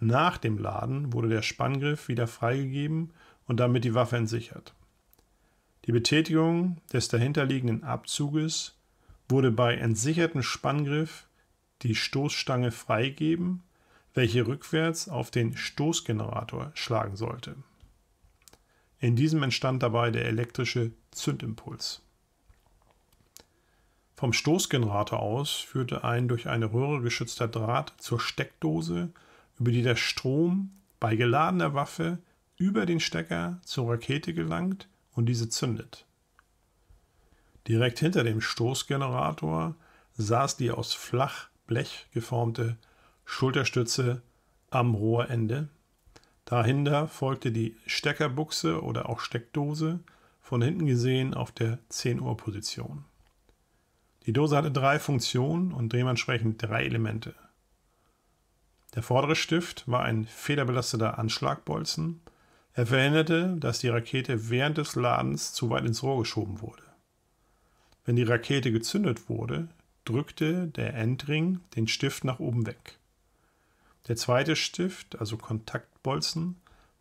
Nach dem Laden wurde der Spanngriff wieder freigegeben und damit die Waffe entsichert. Die Betätigung des dahinterliegenden Abzuges wurde bei entsichertem Spanngriff die Stoßstange freigegeben, welche rückwärts auf den Stoßgenerator schlagen sollte. In diesem entstand dabei der elektrische Zündimpuls. Vom Stoßgenerator aus führte ein durch eine Röhre geschützter Draht zur Steckdose, über die der Strom bei geladener Waffe über den Stecker zur Rakete gelangt und diese zündet. Direkt hinter dem Stoßgenerator saß die aus Flachblech geformte Schulterstütze am Rohrende Dahinter folgte die Steckerbuchse oder auch Steckdose, von hinten gesehen auf der 10 Uhr Position. Die Dose hatte drei Funktionen und dementsprechend drei Elemente. Der vordere Stift war ein federbelasteter Anschlagbolzen. Er verhinderte, dass die Rakete während des Ladens zu weit ins Rohr geschoben wurde. Wenn die Rakete gezündet wurde, drückte der Endring den Stift nach oben weg. Der zweite Stift, also Kontakt Bolzen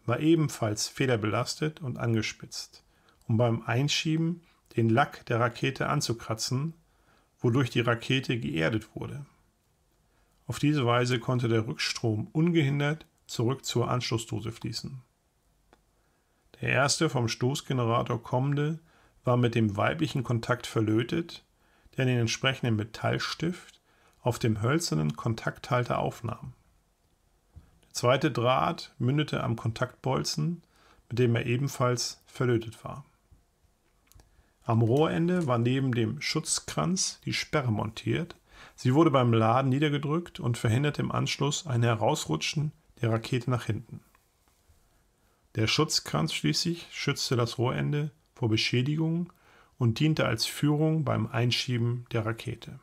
war ebenfalls federbelastet und angespitzt, um beim Einschieben den Lack der Rakete anzukratzen, wodurch die Rakete geerdet wurde. Auf diese Weise konnte der Rückstrom ungehindert zurück zur Anschlussdose fließen. Der erste vom Stoßgenerator kommende war mit dem weiblichen Kontakt verlötet, der den entsprechenden Metallstift auf dem hölzernen Kontakthalter aufnahm zweite Draht mündete am Kontaktbolzen, mit dem er ebenfalls verlötet war. Am Rohrende war neben dem Schutzkranz die Sperre montiert. Sie wurde beim Laden niedergedrückt und verhinderte im Anschluss ein Herausrutschen der Rakete nach hinten. Der Schutzkranz schließlich schützte das Rohrende vor Beschädigungen und diente als Führung beim Einschieben der Rakete.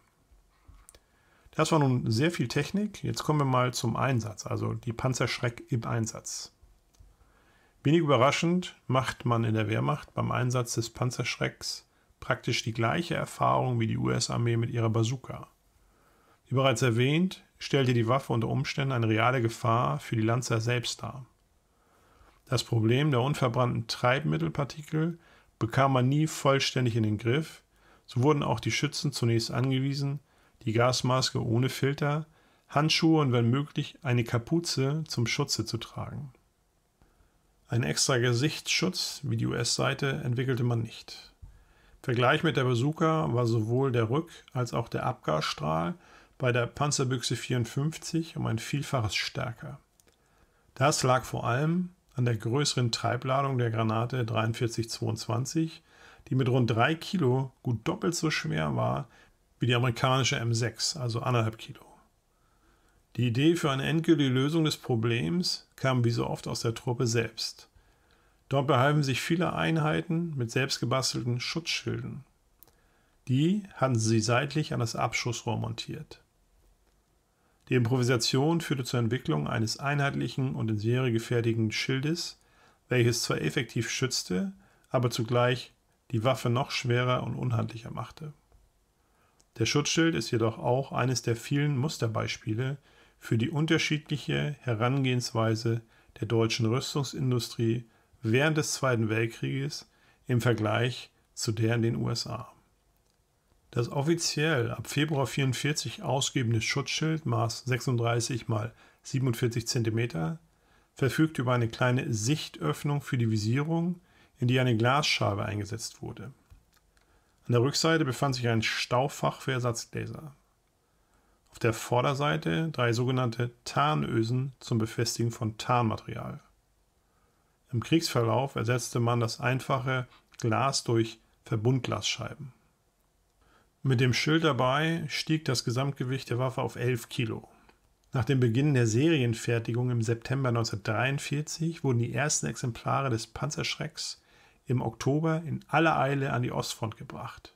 Das war nun sehr viel Technik. Jetzt kommen wir mal zum Einsatz, also die Panzerschreck im Einsatz. Wenig überraschend macht man in der Wehrmacht beim Einsatz des Panzerschrecks praktisch die gleiche Erfahrung wie die US-Armee mit ihrer Bazooka. Wie bereits erwähnt, stellte die Waffe unter Umständen eine reale Gefahr für die Lanzer selbst dar. Das Problem der unverbrannten Treibmittelpartikel bekam man nie vollständig in den Griff, so wurden auch die Schützen zunächst angewiesen, die Gasmaske ohne Filter, Handschuhe und wenn möglich eine Kapuze zum Schutze zu tragen. Ein extra Gesichtsschutz, wie die US-Seite, entwickelte man nicht. Vergleich mit der Besucher war sowohl der Rück- als auch der Abgasstrahl bei der Panzerbüchse 54 um ein Vielfaches stärker. Das lag vor allem an der größeren Treibladung der Granate 4322, die mit rund 3 Kilo gut doppelt so schwer war wie die amerikanische M6, also anderthalb Kilo. Die Idee für eine endgültige Lösung des Problems kam wie so oft aus der Truppe selbst. Dort behalten sich viele Einheiten mit selbstgebastelten Schutzschilden. Die hatten sie seitlich an das Abschussrohr montiert. Die Improvisation führte zur Entwicklung eines einheitlichen und in Serie gefertigten Schildes, welches zwar effektiv schützte, aber zugleich die Waffe noch schwerer und unhandlicher machte. Der Schutzschild ist jedoch auch eines der vielen Musterbeispiele für die unterschiedliche Herangehensweise der deutschen Rüstungsindustrie während des Zweiten Weltkrieges im Vergleich zu der in den USA. Das offiziell ab Februar 1944 ausgebende Schutzschild maß 36 x 47 cm, verfügt über eine kleine Sichtöffnung für die Visierung, in die eine Glasscheibe eingesetzt wurde. An der Rückseite befand sich ein Staufach für Ersatzgläser. Auf der Vorderseite drei sogenannte Tarnösen zum Befestigen von Tarnmaterial. Im Kriegsverlauf ersetzte man das einfache Glas durch Verbundglasscheiben. Mit dem Schild dabei stieg das Gesamtgewicht der Waffe auf 11 Kilo. Nach dem Beginn der Serienfertigung im September 1943 wurden die ersten Exemplare des Panzerschrecks im Oktober in aller Eile an die Ostfront gebracht.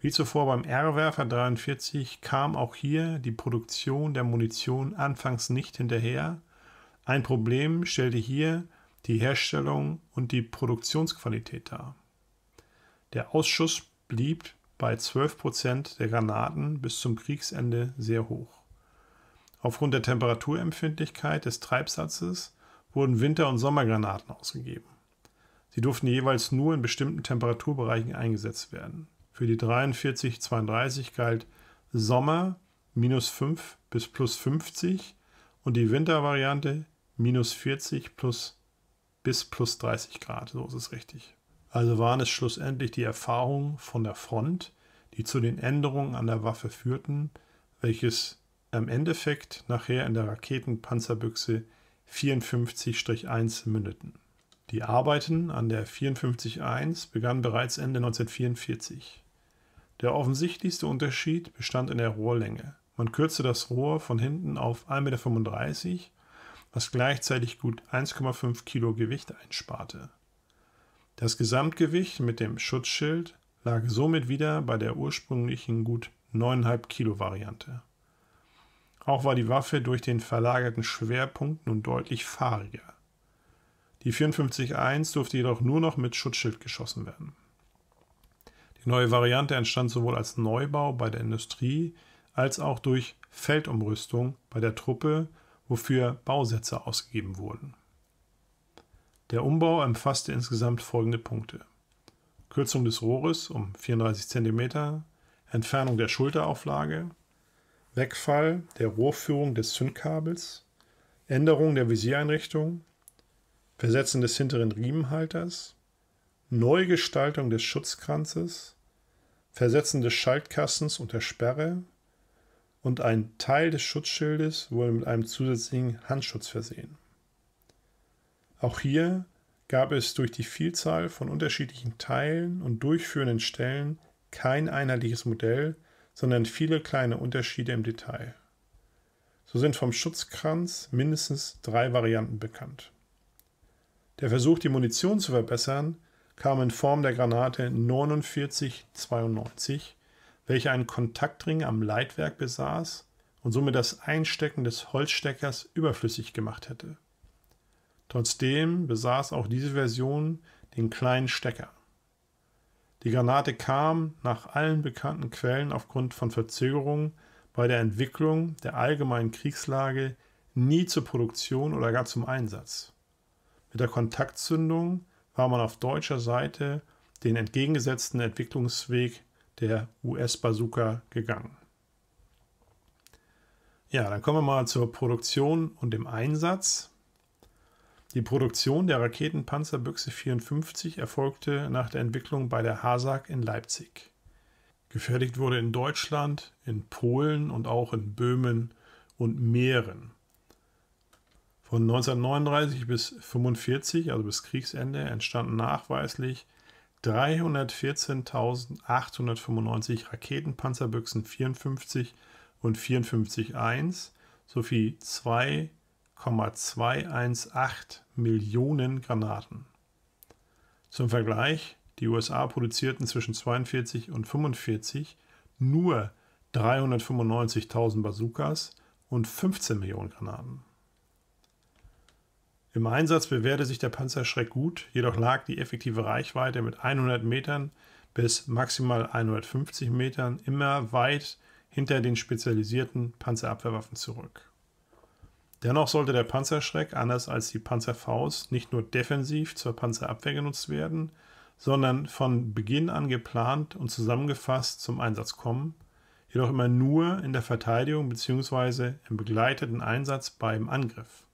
Wie zuvor beim R-Werfer 43 kam auch hier die Produktion der Munition anfangs nicht hinterher. Ein Problem stellte hier die Herstellung und die Produktionsqualität dar. Der Ausschuss blieb bei 12% der Granaten bis zum Kriegsende sehr hoch. Aufgrund der Temperaturempfindlichkeit des Treibsatzes wurden Winter- und Sommergranaten ausgegeben. Sie durften jeweils nur in bestimmten Temperaturbereichen eingesetzt werden. Für die 4332 galt Sommer minus 5 bis plus 50 und die Wintervariante minus 40 plus, bis plus 30 Grad. So ist es richtig. Also waren es schlussendlich die Erfahrungen von der Front, die zu den Änderungen an der Waffe führten, welches im Endeffekt nachher in der Raketenpanzerbüchse 54-1 mündeten. Die Arbeiten an der 54.1 begannen bereits Ende 1944. Der offensichtlichste Unterschied bestand in der Rohrlänge. Man kürzte das Rohr von hinten auf 1,35 Meter, was gleichzeitig gut 1,5 Kilo Gewicht einsparte. Das Gesamtgewicht mit dem Schutzschild lag somit wieder bei der ursprünglichen gut 9,5 Kilo Variante. Auch war die Waffe durch den verlagerten Schwerpunkt nun deutlich fahriger. Die 54-1 durfte jedoch nur noch mit Schutzschild geschossen werden. Die neue Variante entstand sowohl als Neubau bei der Industrie als auch durch Feldumrüstung bei der Truppe, wofür Bausätze ausgegeben wurden. Der Umbau umfasste insgesamt folgende Punkte. Kürzung des Rohres um 34 cm, Entfernung der Schulterauflage, Wegfall der Rohrführung des Zündkabels, Änderung der Visiereinrichtung, Versetzen des hinteren Riemenhalters, Neugestaltung des Schutzkranzes, Versetzen des Schaltkastens und der Sperre und ein Teil des Schutzschildes wurde mit einem zusätzlichen Handschutz versehen. Auch hier gab es durch die Vielzahl von unterschiedlichen Teilen und durchführenden Stellen kein einheitliches Modell, sondern viele kleine Unterschiede im Detail. So sind vom Schutzkranz mindestens drei Varianten bekannt. Der Versuch, die Munition zu verbessern, kam in Form der Granate 4992, welche einen Kontaktring am Leitwerk besaß und somit das Einstecken des Holzsteckers überflüssig gemacht hätte. Trotzdem besaß auch diese Version den kleinen Stecker. Die Granate kam nach allen bekannten Quellen aufgrund von Verzögerungen bei der Entwicklung der allgemeinen Kriegslage nie zur Produktion oder gar zum Einsatz. Mit der Kontaktzündung war man auf deutscher Seite den entgegengesetzten Entwicklungsweg der US-Bazooka gegangen. Ja, dann kommen wir mal zur Produktion und dem Einsatz. Die Produktion der Raketenpanzerbüchse 54 erfolgte nach der Entwicklung bei der HASAG in Leipzig. Gefertigt wurde in Deutschland, in Polen und auch in Böhmen und Mähren. Von 1939 bis 1945, also bis Kriegsende, entstanden nachweislich 314.895 Raketenpanzerbüchsen 54 und 54.1 sowie 2,218 Millionen Granaten. Zum Vergleich, die USA produzierten zwischen 42 und 45 nur 395.000 Bazookas und 15 Millionen Granaten. Im Einsatz bewährte sich der Panzerschreck gut, jedoch lag die effektive Reichweite mit 100 Metern bis maximal 150 Metern immer weit hinter den spezialisierten Panzerabwehrwaffen zurück. Dennoch sollte der Panzerschreck, anders als die Panzerfaust, nicht nur defensiv zur Panzerabwehr genutzt werden, sondern von Beginn an geplant und zusammengefasst zum Einsatz kommen, jedoch immer nur in der Verteidigung bzw. im begleiteten Einsatz beim Angriff.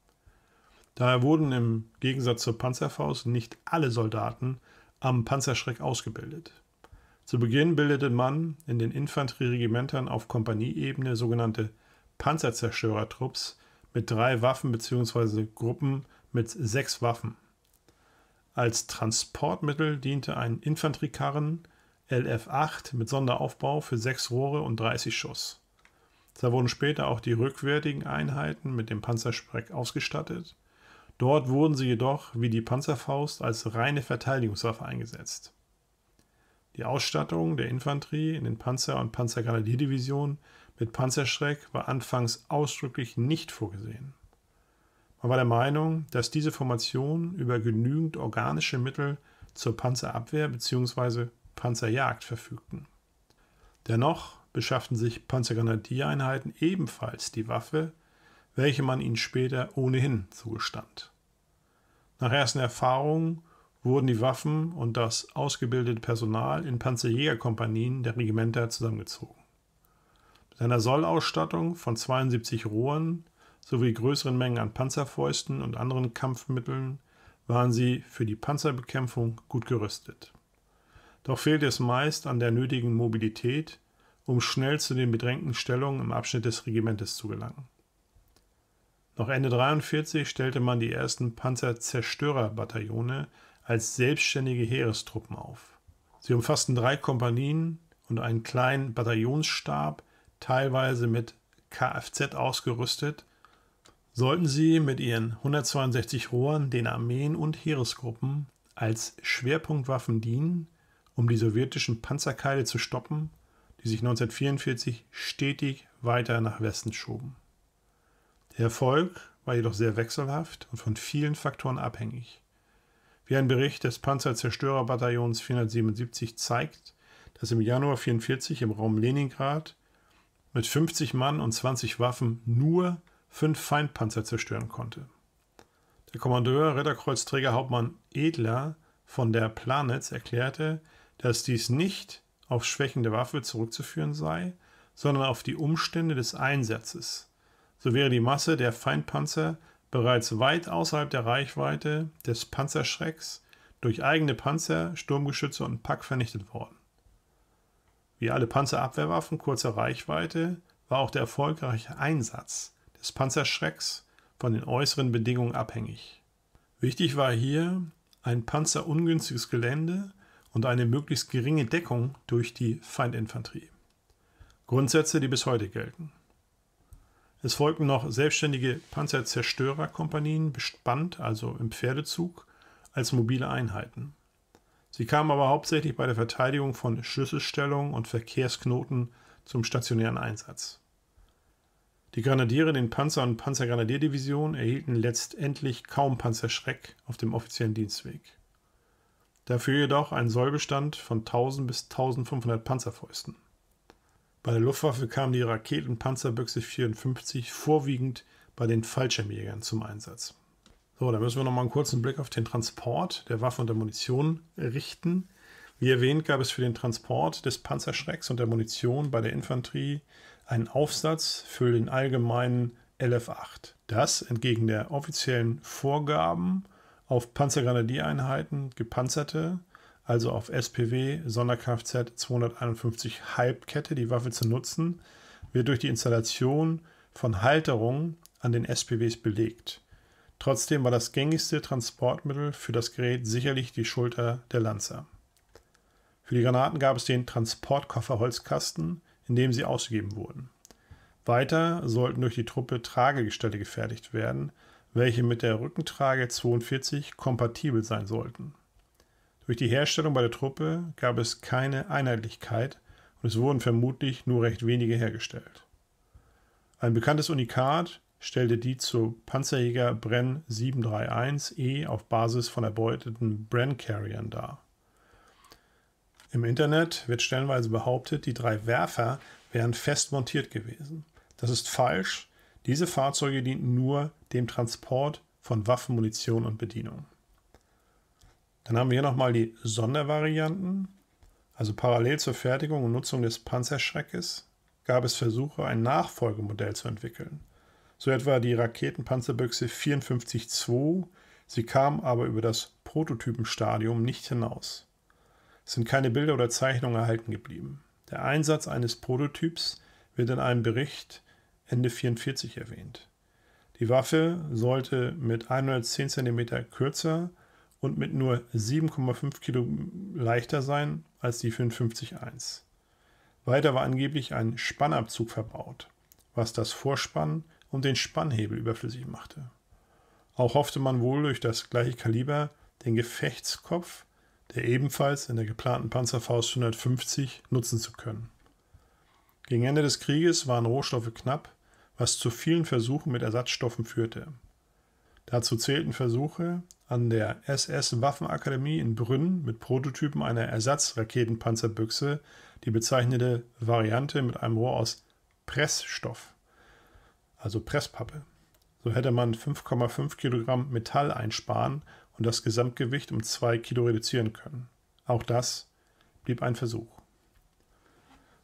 Daher wurden im Gegensatz zur Panzerfaust nicht alle Soldaten am Panzerschreck ausgebildet. Zu Beginn bildete man in den Infanterieregimentern auf Kompanieebene sogenannte Panzerzerstörertrupps mit drei Waffen bzw. Gruppen mit sechs Waffen. Als Transportmittel diente ein Infanteriekarren LF8 mit Sonderaufbau für sechs Rohre und 30 Schuss. Da wurden später auch die rückwärtigen Einheiten mit dem Panzerspreck ausgestattet Dort wurden sie jedoch, wie die Panzerfaust, als reine Verteidigungswaffe eingesetzt. Die Ausstattung der Infanterie in den Panzer- und Panzergrenadierdivisionen mit Panzerschreck war anfangs ausdrücklich nicht vorgesehen. Man war der Meinung, dass diese Formation über genügend organische Mittel zur Panzerabwehr bzw. Panzerjagd verfügten. Dennoch beschafften sich Panzergrenadiereinheiten ebenfalls die Waffe, welche man ihnen später ohnehin zugestand. Nach ersten Erfahrungen wurden die Waffen und das ausgebildete Personal in Panzerjägerkompanien der Regimenter zusammengezogen. Mit einer Sollausstattung von 72 Rohren sowie größeren Mengen an Panzerfäusten und anderen Kampfmitteln waren sie für die Panzerbekämpfung gut gerüstet. Doch fehlte es meist an der nötigen Mobilität, um schnell zu den bedrängten Stellungen im Abschnitt des Regimentes zu gelangen. Noch Ende 1943 stellte man die ersten Panzerzerstörerbataillone als selbstständige Heerestruppen auf. Sie umfassten drei Kompanien und einen kleinen Bataillonsstab, teilweise mit Kfz ausgerüstet, sollten sie mit ihren 162 Rohren den Armeen und Heeresgruppen als Schwerpunktwaffen dienen, um die sowjetischen Panzerkeile zu stoppen, die sich 1944 stetig weiter nach Westen schoben. Der Erfolg war jedoch sehr wechselhaft und von vielen Faktoren abhängig. Wie ein Bericht des Panzerzerstörerbataillons 477 zeigt, dass im Januar 1944 im Raum Leningrad mit 50 Mann und 20 Waffen nur fünf Feindpanzer zerstören konnte. Der Kommandeur Ritterkreuzträger Hauptmann Edler von der Planitz erklärte, dass dies nicht auf Schwächen der Waffe zurückzuführen sei, sondern auf die Umstände des Einsatzes, so wäre die Masse der Feindpanzer bereits weit außerhalb der Reichweite des Panzerschrecks durch eigene Panzer, Sturmgeschütze und Pack vernichtet worden. Wie alle Panzerabwehrwaffen kurzer Reichweite war auch der erfolgreiche Einsatz des Panzerschrecks von den äußeren Bedingungen abhängig. Wichtig war hier ein panzerungünstiges Gelände und eine möglichst geringe Deckung durch die Feindinfanterie. Grundsätze, die bis heute gelten. Es folgten noch selbstständige Panzerzerstörerkompanien, bespannt, also im Pferdezug, als mobile Einheiten. Sie kamen aber hauptsächlich bei der Verteidigung von Schlüsselstellungen und Verkehrsknoten zum stationären Einsatz. Die Grenadiere in den Panzer- und Panzergrenadierdivisionen erhielten letztendlich kaum Panzerschreck auf dem offiziellen Dienstweg. Dafür jedoch ein Sollbestand von 1000 bis 1500 Panzerfäusten. Bei der Luftwaffe kam die Raketenpanzerbüchse 54 vorwiegend bei den Fallschirmjägern zum Einsatz. So, da müssen wir nochmal einen kurzen Blick auf den Transport der Waffen und der Munition richten. Wie erwähnt, gab es für den Transport des Panzerschrecks und der Munition bei der Infanterie einen Aufsatz für den allgemeinen LF8. Das entgegen der offiziellen Vorgaben auf Panzergrenadiereinheiten gepanzerte also auf SPW Sonderkfz 251 Halbkette die Waffe zu nutzen, wird durch die Installation von Halterungen an den SPWs belegt. Trotzdem war das gängigste Transportmittel für das Gerät sicherlich die Schulter der Lanzer. Für die Granaten gab es den Transportkofferholzkasten, in dem sie ausgegeben wurden. Weiter sollten durch die Truppe Tragegestelle gefertigt werden, welche mit der Rückentrage 42 kompatibel sein sollten. Durch die Herstellung bei der Truppe gab es keine Einheitlichkeit und es wurden vermutlich nur recht wenige hergestellt. Ein bekanntes Unikat stellte die zu Panzerjäger Bren 731E auf Basis von erbeuteten Bren Carriern dar. Im Internet wird stellenweise behauptet, die drei Werfer wären fest montiert gewesen. Das ist falsch. Diese Fahrzeuge dienten nur dem Transport von Waffen, Munition und Bedienung. Dann haben wir hier nochmal die Sondervarianten. Also parallel zur Fertigung und Nutzung des Panzerschreckes gab es Versuche, ein Nachfolgemodell zu entwickeln. So etwa die Raketenpanzerbüchse 54-2. Sie kam aber über das Prototypenstadium nicht hinaus. Es sind keine Bilder oder Zeichnungen erhalten geblieben. Der Einsatz eines Prototyps wird in einem Bericht Ende 44 erwähnt. Die Waffe sollte mit 110 cm kürzer und mit nur 7,5 Kilo leichter sein als die 551. Weiter war angeblich ein Spannabzug verbaut, was das Vorspann und den Spannhebel überflüssig machte. Auch hoffte man wohl durch das gleiche Kaliber den Gefechtskopf, der ebenfalls in der geplanten Panzerfaust 150 nutzen zu können. Gegen Ende des Krieges waren Rohstoffe knapp, was zu vielen Versuchen mit Ersatzstoffen führte. Dazu zählten Versuche, an der SS-Waffenakademie in Brünn mit Prototypen einer Ersatzraketenpanzerbüchse, die bezeichnete Variante mit einem Rohr aus Pressstoff, also Presspappe. So hätte man 5,5 Kilogramm Metall einsparen und das Gesamtgewicht um 2 Kilo reduzieren können. Auch das blieb ein Versuch.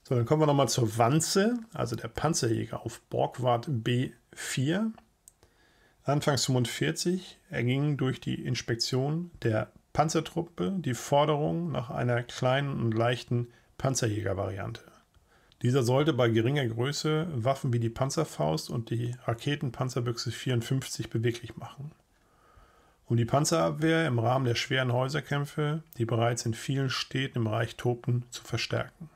So, dann kommen wir nochmal zur Wanze, also der Panzerjäger auf Borgward B4. Anfangs 1945 ergingen durch die Inspektion der Panzertruppe die Forderung nach einer kleinen und leichten Panzerjägervariante. Dieser sollte bei geringer Größe Waffen wie die Panzerfaust und die Raketenpanzerbüchse 54 beweglich machen. Um die Panzerabwehr im Rahmen der schweren Häuserkämpfe, die bereits in vielen Städten im Reich tobten, zu verstärken.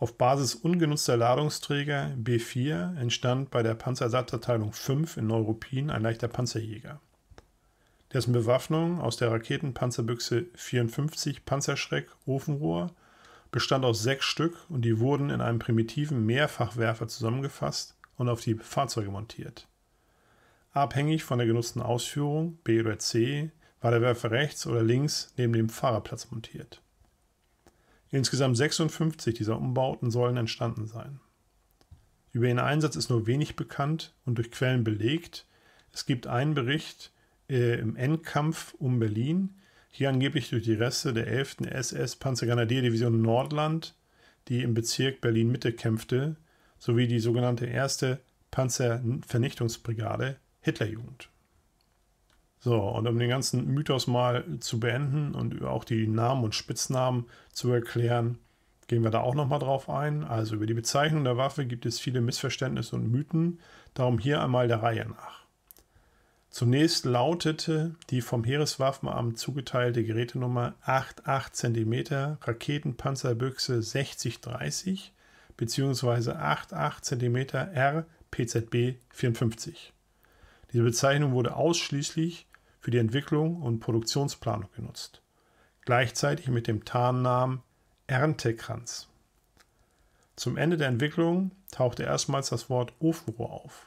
Auf Basis ungenutzter Ladungsträger B4 entstand bei der Panzerersatzabteilung 5 in Neuruppin ein leichter Panzerjäger. Dessen Bewaffnung aus der Raketenpanzerbüchse 54 Panzerschreck Ofenrohr bestand aus sechs Stück und die wurden in einem primitiven Mehrfachwerfer zusammengefasst und auf die Fahrzeuge montiert. Abhängig von der genutzten Ausführung, B oder C, war der Werfer rechts oder links neben dem Fahrerplatz montiert. Insgesamt 56 dieser Umbauten sollen entstanden sein. Über ihren Einsatz ist nur wenig bekannt und durch Quellen belegt. Es gibt einen Bericht äh, im Endkampf um Berlin, hier angeblich durch die Reste der 11. SS Panzergrenadierdivision Nordland, die im Bezirk Berlin-Mitte kämpfte, sowie die sogenannte 1. Panzervernichtungsbrigade Hitlerjugend. So, und um den ganzen Mythos mal zu beenden und auch die Namen und Spitznamen zu erklären, gehen wir da auch nochmal drauf ein. Also über die Bezeichnung der Waffe gibt es viele Missverständnisse und Mythen, darum hier einmal der Reihe nach. Zunächst lautete die vom Heereswaffenamt zugeteilte Gerätenummer 88 cm Raketenpanzerbüchse 6030 bzw. 88 cm RPZB 54. Diese Bezeichnung wurde ausschließlich für die Entwicklung und Produktionsplanung genutzt, gleichzeitig mit dem Tarnnamen Erntekranz. Zum Ende der Entwicklung tauchte erstmals das Wort Ofenrohr auf.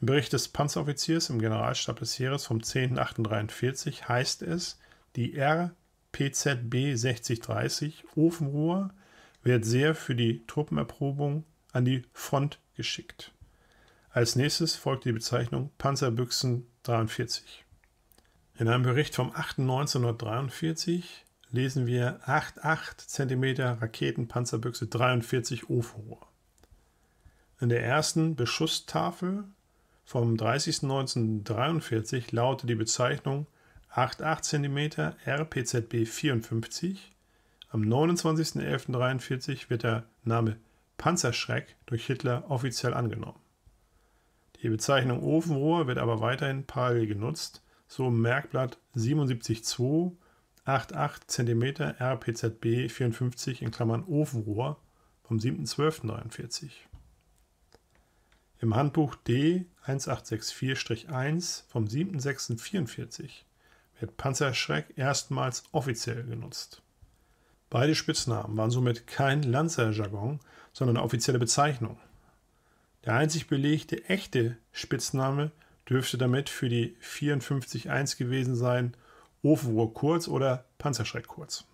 Im Bericht des Panzeroffiziers im Generalstab des Heeres vom 10.08.43 heißt es, die RPZB 6030 Ofenrohr wird sehr für die Truppenerprobung an die Front geschickt. Als nächstes folgt die Bezeichnung Panzerbüchsen 43. In einem Bericht vom 8. 1943 lesen wir 8,8 cm Raketenpanzerbüchse 43 Ofenrohr. In der ersten Beschusstafel vom 30.1943 lautet die Bezeichnung 8,8 cm RPZB 54. Am 29.11.43 wird der Name Panzerschreck durch Hitler offiziell angenommen. Die Bezeichnung Ofenrohr wird aber weiterhin parallel genutzt, so Merkblatt 77,2, 88 cm RPZB 54 in Klammern Ofenrohr vom 7.12.49. Im Handbuch D 1864-1 vom 7.06.44 wird Panzerschreck erstmals offiziell genutzt. Beide Spitznamen waren somit kein Lanzerjargon, sondern eine offizielle Bezeichnung. Der einzig belegte echte Spitzname dürfte damit für die 54.1 gewesen sein Ofenrohr kurz oder Panzerschreck kurz.